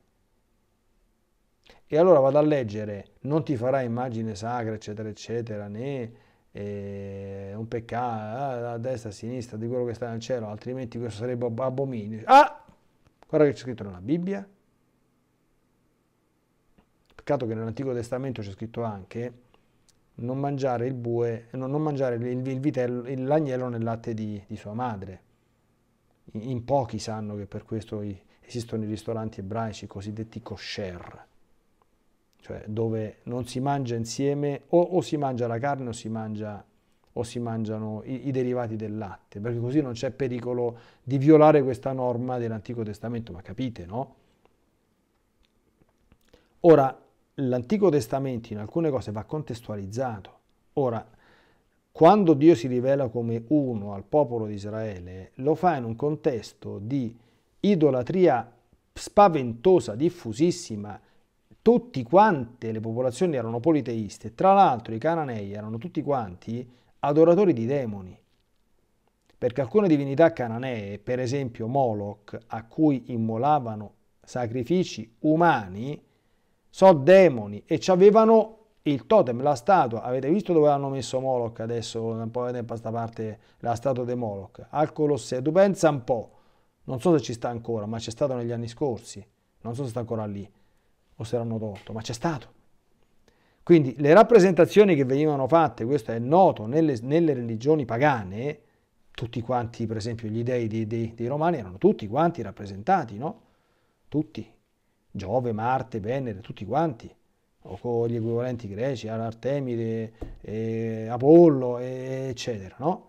E allora vado a leggere, non ti farà immagine sacra, eccetera, eccetera, né eh, un peccato ah, a destra, a sinistra di quello che sta nel cielo, altrimenti questo sarebbe abominio. Ah! Guarda che c'è scritto nella Bibbia. Peccato che nell'Antico Testamento c'è scritto anche non mangiare il bue, non mangiare il, il vitello, l'agnello nel latte di, di sua madre. In, in, pochi sanno che per questo esistono i ristoranti ebraici cosiddetti kosher, cioè dove non si mangia insieme o, o si mangia la carne o si, mangia, o si mangiano i, i derivati del latte, perché così non c'è pericolo di violare questa norma dell'Antico Testamento, ma capite, no? Ora, l'Antico Testamento in alcune cose va contestualizzato. Ora, quando Dio si rivela come uno al popolo di Israele, lo fa in un contesto di idolatria spaventosa, diffusissima. Tutti quante le popolazioni erano politeiste, tra l'altro i cananei erano tutti quanti adoratori di demoni perché alcune divinità cananee, per esempio Moloch, a cui immolavano sacrifici umani, so demoni e ci avevano il totem, la statua, avete visto dove hanno messo Moloch adesso, un po' di tempo a questa parte, la statua di Moloch, al Colosseo, tu pensa un po', non so se ci sta ancora, ma c'è stato negli anni scorsi, non so se sta ancora lì, o se l'hanno tolto, ma c'è stato. Quindi le rappresentazioni che venivano fatte, questo è noto, nelle, nelle religioni pagane, tutti quanti, per esempio gli dei dei, dei, dei romani erano tutti quanti rappresentati, no? Tutti, Giove, Marte, Venere, tutti quanti, o con gli equivalenti greci, Artemide, eh, Apollo, eh, eccetera, no?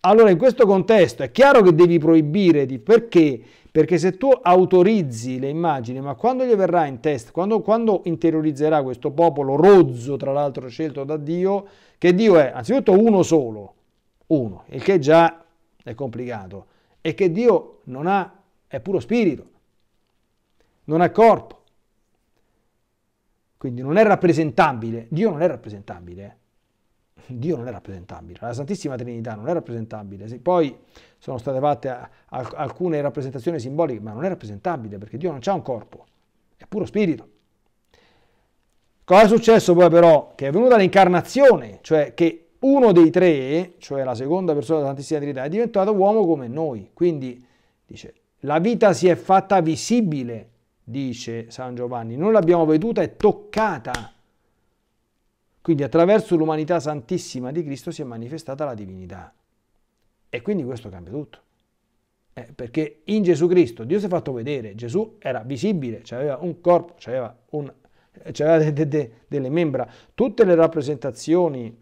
Allora in questo contesto è chiaro che devi proibire, di, perché? Perché se tu autorizzi le immagini, ma quando gli verrà in testa, quando, quando interiorizzerà questo popolo rozzo, tra l'altro scelto da Dio, che Dio è anzitutto uno solo, uno, il che già è complicato, e che Dio non ha, è puro spirito non ha corpo. Quindi non è rappresentabile, Dio non è rappresentabile. Dio non è rappresentabile, la Santissima Trinità non è rappresentabile. Se poi sono state fatte alcune rappresentazioni simboliche, ma non è rappresentabile perché Dio non ha un corpo, è puro spirito. Cosa è successo poi però? Che è venuta l'incarnazione, cioè che uno dei tre, cioè la seconda persona della Santissima Trinità, è diventato uomo come noi. Quindi dice, la vita si è fatta visibile dice San Giovanni, non l'abbiamo veduta e toccata. Quindi attraverso l'umanità santissima di Cristo si è manifestata la divinità. E quindi questo cambia tutto. Eh, perché in Gesù Cristo Dio si è fatto vedere, Gesù era visibile, aveva un corpo, aveva, un, eh, de, de, de, delle membra. Tutte le rappresentazioni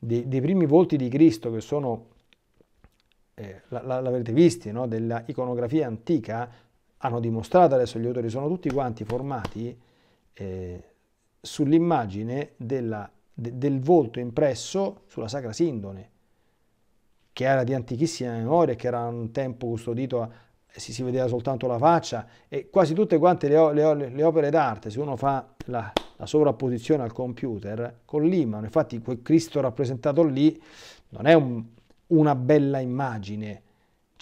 dei, dei, primi volti di Cristo che sono, L'avrete eh, la, visti, no? della iconografia antica, hanno dimostrato, adesso gli autori sono tutti quanti formati eh, sull'immagine della, de, del volto impresso sulla Sacra Sindone, che era di antichissima memoria, che era un tempo custodito, a, si, si, vedeva soltanto la faccia, e quasi tutte quante le, le, le opere d'arte, se uno fa la, la sovrapposizione al computer, collimano, infatti quel Cristo rappresentato lì non è un, una bella immagine,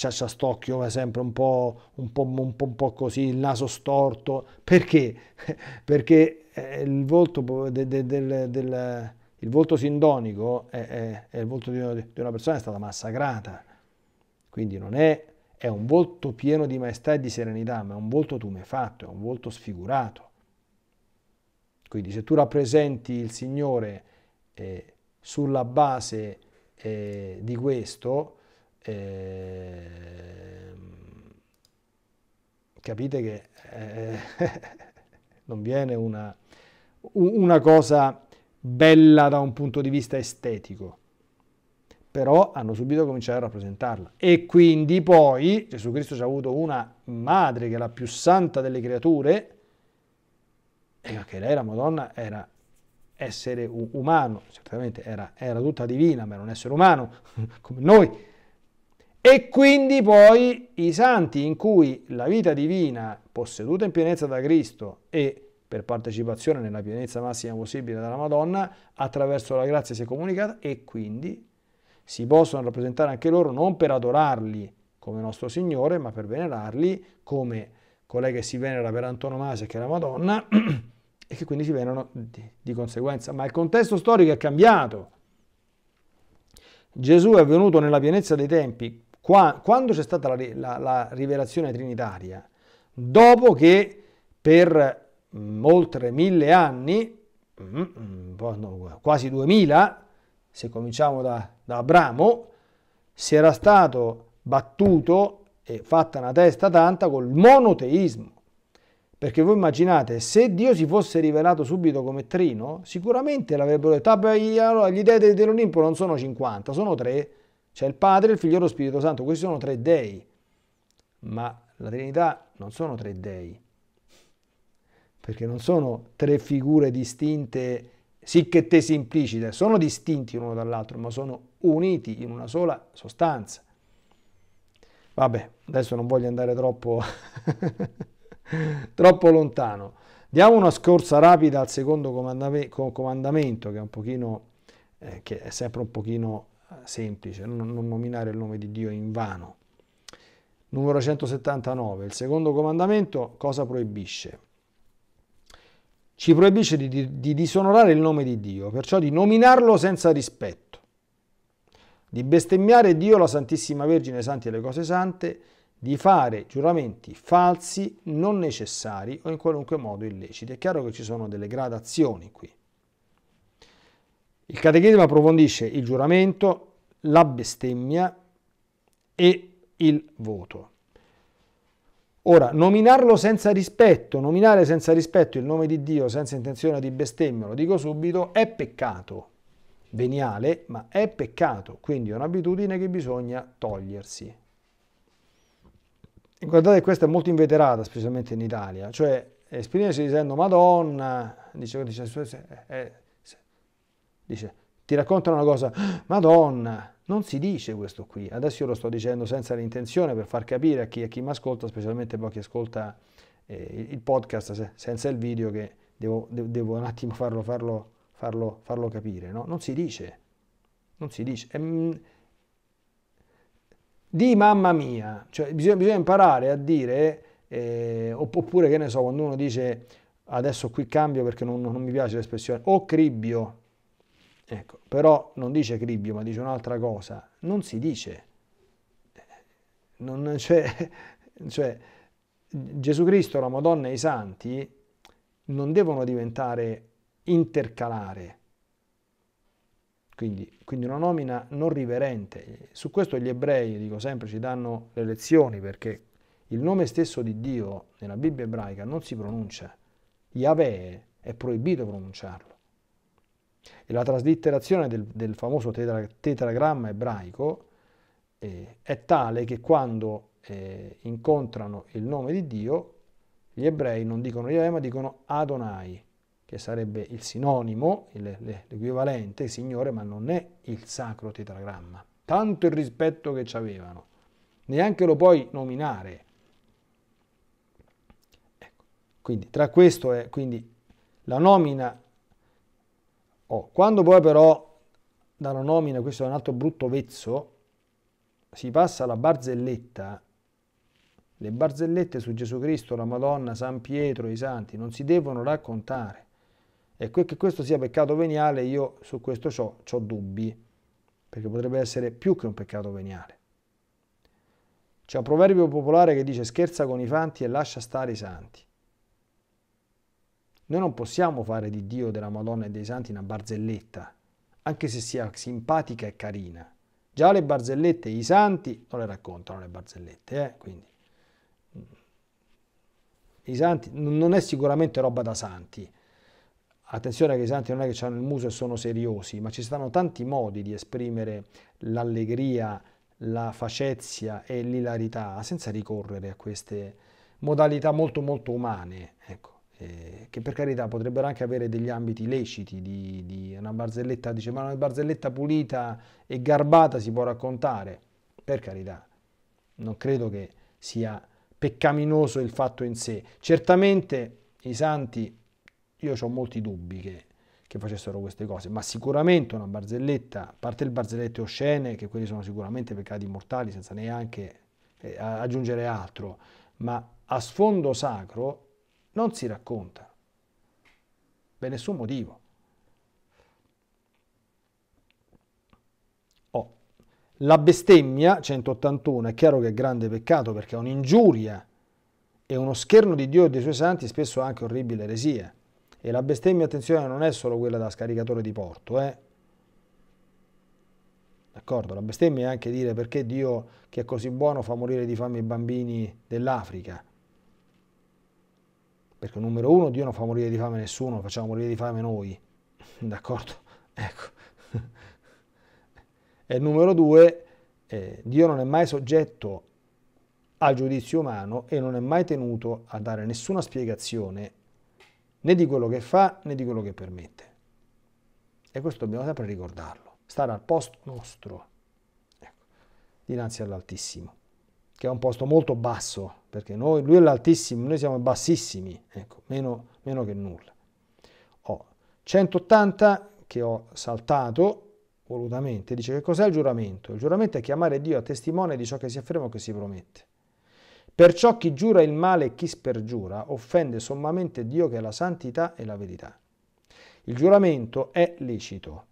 Ciaccia Stocchio sempre un po', un, po', un, po', un po', così, il naso storto. Perché? Perché eh, il volto, del, del, del, il volto sindonico è, è, è il volto di una, di una, persona che è stata massacrata. Quindi non è, è un volto pieno di maestà e di serenità, ma è un volto tumefatto, è un volto sfigurato. Quindi se tu rappresenti il Signore eh, sulla base eh, di questo, eh, capite che eh, non viene una, una cosa bella da un punto di vista estetico, però hanno subito cominciato a rappresentarla. E quindi poi Gesù Cristo ci ha avuto una madre che è la più santa delle creature, e anche lei, la Madonna, era essere umano, certamente era, era tutta divina, ma era un essere umano come noi e quindi poi i santi in cui la vita divina, posseduta in pienezza da Cristo e per partecipazione nella pienezza massima possibile dalla Madonna, attraverso la grazia si è comunicata e quindi si possono rappresentare anche loro non per adorarli come nostro Signore, ma per venerarli come colei che si venera per antonomasia che è la Madonna e che quindi si venerano di, di conseguenza. Ma il contesto storico è cambiato. Gesù è venuto nella pienezza dei tempi Qua, quando c'è stata la, la, la rivelazione trinitaria, dopo che per mm, oltre mille anni, mm, mm, quasi duemila, se cominciamo da, da Abramo, si era stato battuto e fatta una testa tanta col monoteismo. Perché voi immaginate, se Dio si fosse rivelato subito come trino, sicuramente l'avrebbero detto, ah beh, allora gli dei dell'Olimpo non sono 50, sono 3. C'è il Padre, il Figlio e lo Spirito Santo. Questi sono tre dei, ma la Trinità non sono tre dei, perché non sono tre figure distinte, sicché te tesi implicite, sono distinti l'uno dall'altro, ma sono uniti in una sola sostanza. Vabbè, adesso non voglio andare troppo, troppo lontano. Diamo una scorsa rapida al secondo comandamento, che è un pochino, eh, che è sempre un pochino semplice, non, non nominare il nome di Dio in vano. Numero 179. Il secondo comandamento cosa proibisce? Ci proibisce di, di, di disonorare il nome di Dio, perciò di nominarlo senza rispetto, di bestemmiare Dio, la Santissima Vergine, i Santi e le cose sante, di fare giuramenti falsi, non necessari o in qualunque modo illeciti. È chiaro che ci sono delle gradazioni qui. Il catechismo approfondisce il giuramento, la bestemmia e il voto. Ora, nominarlo senza rispetto, nominare senza rispetto il nome di Dio senza intenzione di bestemmia, lo dico subito, è peccato veniale, ma è peccato, quindi è un'abitudine che bisogna togliersi. guardate, questa è molto inveterata, specialmente in Italia, cioè esprimersi dicendo Madonna, dice, dice, eh, Dice, ti raccontano una cosa, Madonna, non si dice questo qui. Adesso io lo sto dicendo senza l'intenzione per far capire a chi, a chi mi ascolta, specialmente poi chi ascolta eh, il podcast se, senza il video, che devo, de, devo un attimo farlo, farlo, farlo, farlo capire. No? Non si dice, non si dice. Ehm, di mamma mia, cioè bisogna, bisogna imparare a dire, eh, oppure che ne so, quando uno dice adesso qui cambio perché non, non mi piace l'espressione, o cribbio, Ecco, però non dice cribbio, ma dice un'altra cosa. Non si dice. Non c'è, cioè, cioè, Gesù Cristo, la Madonna e i santi non devono diventare intercalare. Quindi, quindi, una nomina non riverente. Su questo gli ebrei, dico sempre, ci danno le lezioni perché il nome stesso di Dio nella Bibbia ebraica non si pronuncia. Yahweh è proibito pronunciarlo. E la traslitterazione del, del famoso tetra, tetragramma ebraico eh, è tale che quando eh, incontrano il nome di Dio, gli ebrei non dicono Yahweh ma dicono Adonai, che sarebbe il sinonimo, l'equivalente, Signore, ma non è il sacro tetragramma. Tanto il rispetto che ci avevano, neanche lo puoi nominare. Ecco. Quindi tra questo è quindi, la nomina Oh, quando poi però dalla nomina, questo è un altro brutto vezzo, si passa alla barzelletta, le barzellette su Gesù Cristo, la Madonna, San Pietro, i Santi, non si devono raccontare. E che questo sia peccato veniale, io su questo ho dubbi, perché potrebbe essere più che un peccato veniale. C'è un proverbio popolare che dice scherza con i fanti e lascia stare i santi. Noi non possiamo fare di Dio, della Madonna e dei Santi una barzelletta, anche se sia simpatica e carina. Già le barzellette, i santi non le raccontano le barzellette, eh? quindi i santi non è sicuramente roba da santi. Attenzione che i santi non è che hanno il muso e sono seriosi, ma ci stanno tanti modi di esprimere l'allegria, la facezia e l'ilarità senza ricorrere a queste modalità molto molto umane. Ecco. Eh, che per carità potrebbero anche avere degli ambiti leciti di, di una barzelletta, dice ma una barzelletta pulita e garbata si può raccontare, per carità, non credo che sia peccaminoso il fatto in sé. Certamente i santi, io ho molti dubbi che, che, facessero queste cose, ma sicuramente una barzelletta, a parte le barzellette oscene, che quelli sono sicuramente peccati mortali senza neanche eh, aggiungere altro, ma a sfondo sacro non si racconta, per nessun motivo. Oh. La bestemmia, 181, è chiaro che è grande peccato perché è un'ingiuria e uno scherno di Dio e dei suoi santi, spesso anche orribile eresia. E la bestemmia, attenzione, non è solo quella da scaricatore di porto, eh? D'accordo? La bestemmia è anche dire perché Dio, che è così buono, fa morire di fame i bambini dell'Africa. Perché numero uno, Dio non fa morire di fame nessuno, facciamo morire di fame noi. D'accordo? Ecco. e numero due, eh, Dio non è mai soggetto al giudizio umano e non è mai tenuto a dare nessuna spiegazione né di quello che fa né di quello che permette. E questo dobbiamo sempre ricordarlo, stare al posto nostro, ecco, dinanzi all'Altissimo che è un posto molto basso, perché noi, lui è l'altissimo, noi siamo bassissimi, ecco, meno, meno che nulla. Ho 180 che ho saltato volutamente, dice che cos'è il giuramento? Il giuramento è chiamare Dio a testimone di ciò che si afferma o che si promette. Perciò chi giura il male e chi spergiura offende sommamente Dio che è la santità e la verità. Il giuramento è lecito.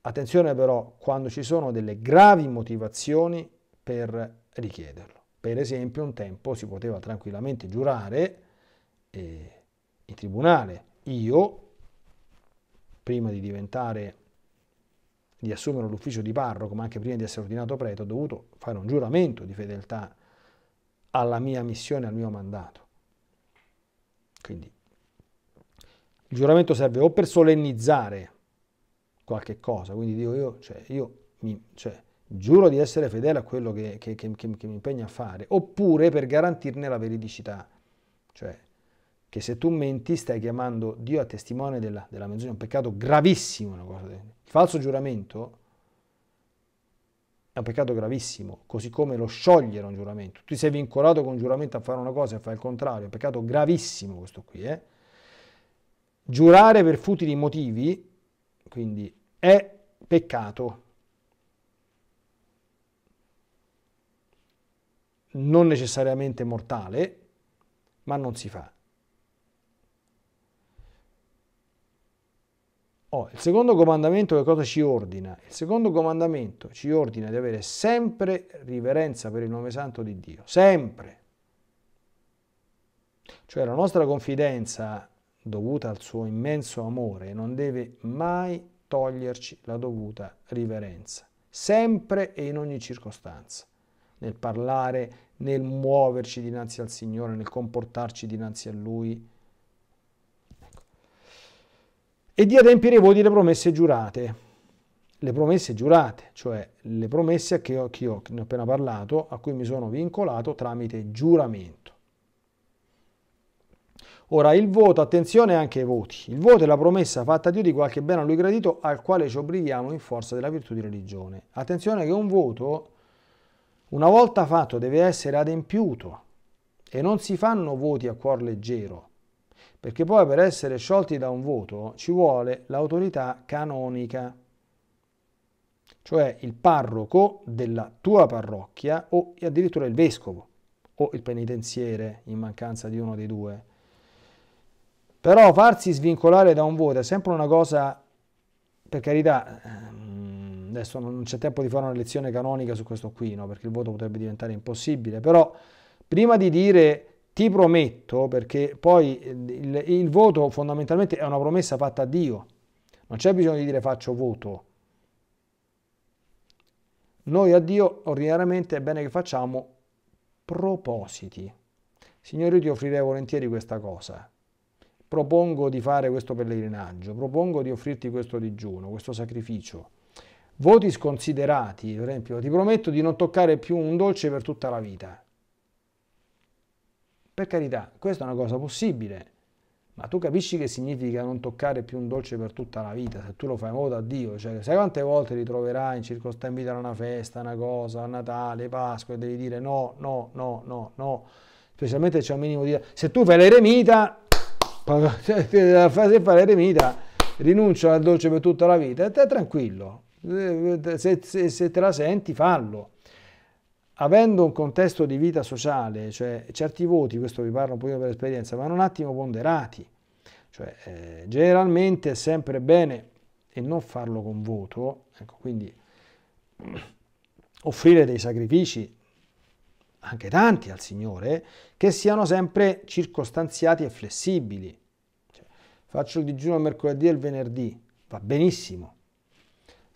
Attenzione però quando ci sono delle gravi motivazioni per richiederlo. Per esempio un tempo si poteva tranquillamente giurare eh, in tribunale, io, prima di diventare di assumere l'ufficio di parroco, ma anche prima di essere ordinato prete, ho dovuto fare un giuramento di fedeltà alla mia missione, al mio mandato. Quindi il giuramento serve o per solennizzare qualche cosa, quindi io, cioè, io mi, cioè, giuro di essere fedele a quello che, che, che, che mi impegno a fare, oppure per garantirne la veridicità, cioè che se tu menti stai chiamando Dio a testimone della, della menzogna, un peccato gravissimo. Il falso giuramento è un peccato gravissimo, così come lo sciogliere un giuramento. Tu sei vincolato con un giuramento a fare una cosa e a fare il contrario, è un peccato gravissimo questo qui. Eh? Giurare per futili motivi, quindi, è peccato. non necessariamente mortale, ma non si fa. Oh, il secondo comandamento che cosa ci ordina? Il secondo comandamento ci ordina di avere sempre riverenza per il nome santo di Dio, sempre. Cioè la nostra confidenza dovuta al suo immenso amore non deve mai toglierci la dovuta riverenza, sempre e in ogni circostanza, nel parlare, nel muoverci dinanzi al Signore, nel comportarci dinanzi a Lui. E di adempiere i voti delle promesse giurate. Le promesse giurate, cioè le promesse che ho, che ho, ne ho appena parlato, a cui mi sono vincolato tramite giuramento. Ora il voto, attenzione anche ai voti. Il voto è la promessa fatta a Dio di qualche bene a lui gradito al quale ci obblighiamo in forza della virtù di religione. Attenzione che un voto una volta fatto deve essere adempiuto e non si fanno voti a cuor leggero, perché poi per essere sciolti da un voto ci vuole l'autorità canonica, cioè il parroco della tua parrocchia o addirittura il vescovo o il penitenziere in mancanza di uno dei due. Però farsi svincolare da un voto è sempre una cosa, per carità, ehm, adesso non c'è tempo di fare una lezione canonica su questo qui, no? perché il voto potrebbe diventare impossibile, però prima di dire ti prometto, perché poi il, il voto fondamentalmente è una promessa fatta a Dio, non c'è bisogno di dire faccio voto. Noi a Dio ordinariamente è bene che facciamo propositi. Signore, io ti offrirei volentieri questa cosa. Propongo di fare questo pellegrinaggio, propongo di offrirti questo digiuno, questo sacrificio. Voti sconsiderati, per esempio, ti prometto di non toccare più un dolce per tutta la vita. Per carità, questa è una cosa possibile, ma tu capisci che significa non toccare più un dolce per tutta la vita, se tu lo fai in modo a Dio, cioè, sai quante volte ti troverai in circostanza invitare a una festa, una cosa, a Natale, Pasqua, e devi dire no, no, no, no, no, specialmente c'è un minimo di... Se tu fai l'eremita, se fai l'eremita, rinuncio al dolce per tutta la vita, e te tranquillo, se, se, se te la senti fallo avendo un contesto di vita sociale, cioè certi voti, questo vi parlo un po' per esperienza, vanno un attimo ponderati, cioè eh, generalmente è sempre bene e non farlo con voto, ecco, quindi offrire dei sacrifici, anche tanti al Signore, che siano sempre circostanziati e flessibili. Cioè, faccio il digiuno mercoledì e il venerdì, va benissimo,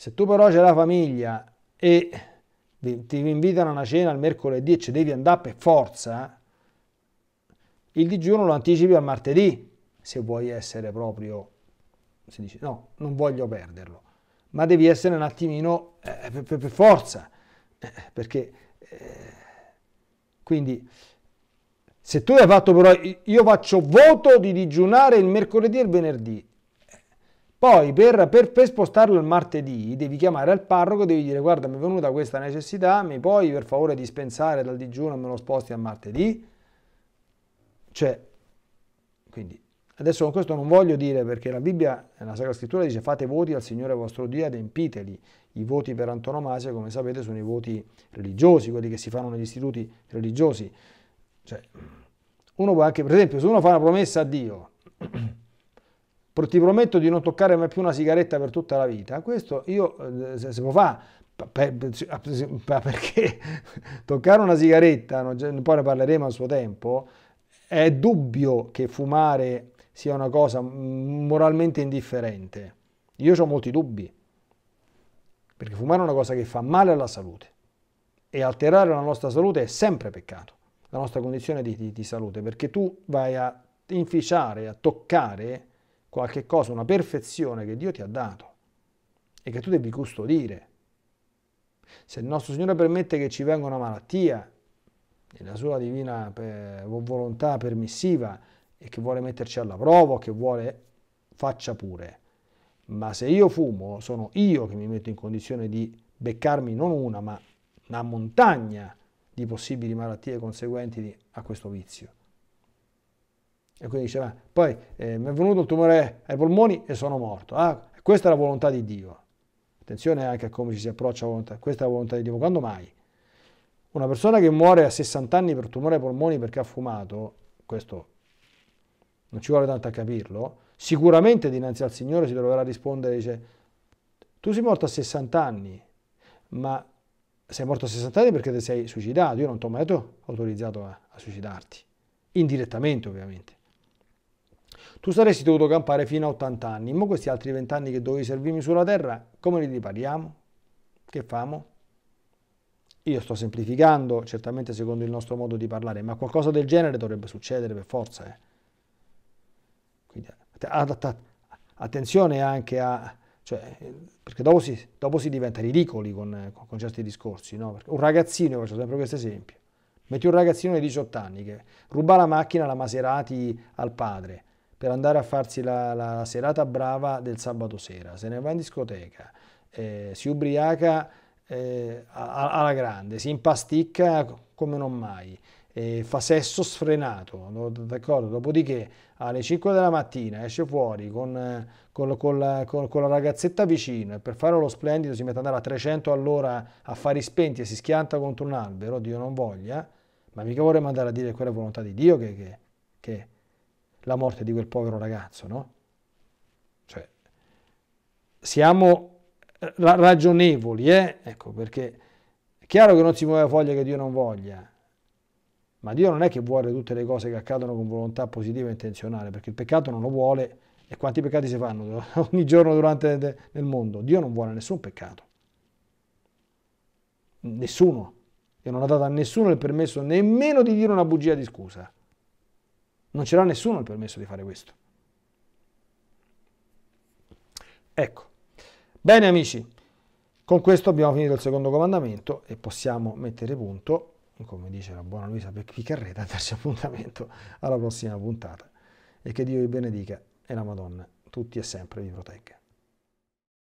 se tu però c'è la famiglia e ti invitano a una cena il mercoledì e ci devi andare per forza, il digiuno lo anticipi al martedì, se vuoi essere proprio, si dice no, non voglio perderlo, ma devi essere un attimino eh, eh per, per, per, forza, eh, perché eh, quindi se tu hai fatto però, io faccio voto di digiunare il mercoledì e il venerdì, poi per, per, per, spostarlo il martedì devi chiamare al parroco, devi dire guarda mi è venuta questa necessità, mi puoi per favore dispensare dal digiuno e me lo sposti al martedì? Cioè, quindi, adesso con questo non voglio dire perché la Bibbia, la Sacra Scrittura dice fate voti al Signore vostro Dio, adempiteli. I voti per antonomasia, come sapete, sono i voti religiosi, quelli che si fanno negli istituti religiosi. Cioè, uno può anche, per esempio, se uno fa una promessa a Dio ti prometto di non toccare mai più una sigaretta per tutta la vita, questo io eh, se, se lo fa, perché toccare una sigaretta, poi ne parleremo a suo tempo, è dubbio che fumare sia una cosa moralmente indifferente. Io ho molti dubbi, perché fumare è una cosa che fa male alla salute e alterare la nostra salute è sempre peccato, la nostra condizione di, di, di salute, perché tu vai a inficiare, a toccare qualche cosa, una perfezione che Dio ti ha dato e che tu devi custodire. Se il nostro Signore permette che ci venga una malattia, nella sua divina eh, volontà permissiva e che vuole metterci alla prova, che vuole faccia pure. Ma se io fumo, sono io che mi metto in condizione di beccarmi non una, ma una montagna di possibili malattie conseguenti a questo vizio. E quindi diceva, poi eh, mi è venuto il tumore ai polmoni e sono morto. Ah, questa è la volontà di Dio. Attenzione anche a come ci si approccia alla volontà. Questa è la volontà di Dio. Quando mai? Una persona che muore a 60 anni per tumore ai polmoni perché ha fumato, questo non ci vuole tanto a capirlo, sicuramente dinanzi al Signore si troverà a rispondere, dice, tu sei morto a 60 anni, ma sei morto a 60 anni perché ti sei suicidato, io non ti ho mai autorizzato a, a suicidarti, indirettamente ovviamente. Tu saresti dovuto campare fino a 80 anni, ma questi altri 20 anni che dovevi servirmi sulla terra, come li ripariamo? Che famo? Io sto semplificando, certamente secondo il nostro modo di parlare, ma qualcosa del genere dovrebbe succedere per forza. Eh. Quindi, attenzione anche a... Cioè, perché dopo si, dopo si, diventa ridicoli con, con certi discorsi, no? un ragazzino, faccio sempre questo esempio, metti un ragazzino di 18 anni che ruba la macchina, alla Maserati al padre, per andare a farsi la, la serata brava del sabato sera, se ne va in discoteca, eh, si ubriaca eh, alla grande, si impasticca come non mai, eh, fa sesso sfrenato, d'accordo? Dopodiché alle 5 della mattina esce fuori con, con, con, la, con, la, ragazzetta vicino e per fare lo splendido si mette ad andare a 300 all'ora a fari spenti e si schianta contro un albero, Dio non voglia, ma mica vorremmo andare a dire quella volontà di Dio che, che, che la morte di quel povero ragazzo, no? Cioè, siamo eh, ra- ragionevoli, eh? Ecco, perché è chiaro che non si muove la foglia che Dio non voglia, ma Dio non è che vuole tutte le cose che accadono con volontà positiva e intenzionale, perché il peccato non lo vuole, e quanti peccati si fanno ogni giorno durante de- nel mondo? Dio non vuole nessun peccato. Nessuno. E non ha dato a nessuno il permesso nemmeno di dire una bugia di scusa. Non ce l'ha nessuno il permesso di fare questo. Ecco. Bene amici, con questo abbiamo finito il secondo comandamento e possiamo mettere punto, come dice la buona Luisa Piccarreta, darci appuntamento alla prossima puntata. E che Dio vi benedica e la Madonna tutti e sempre vi protegga.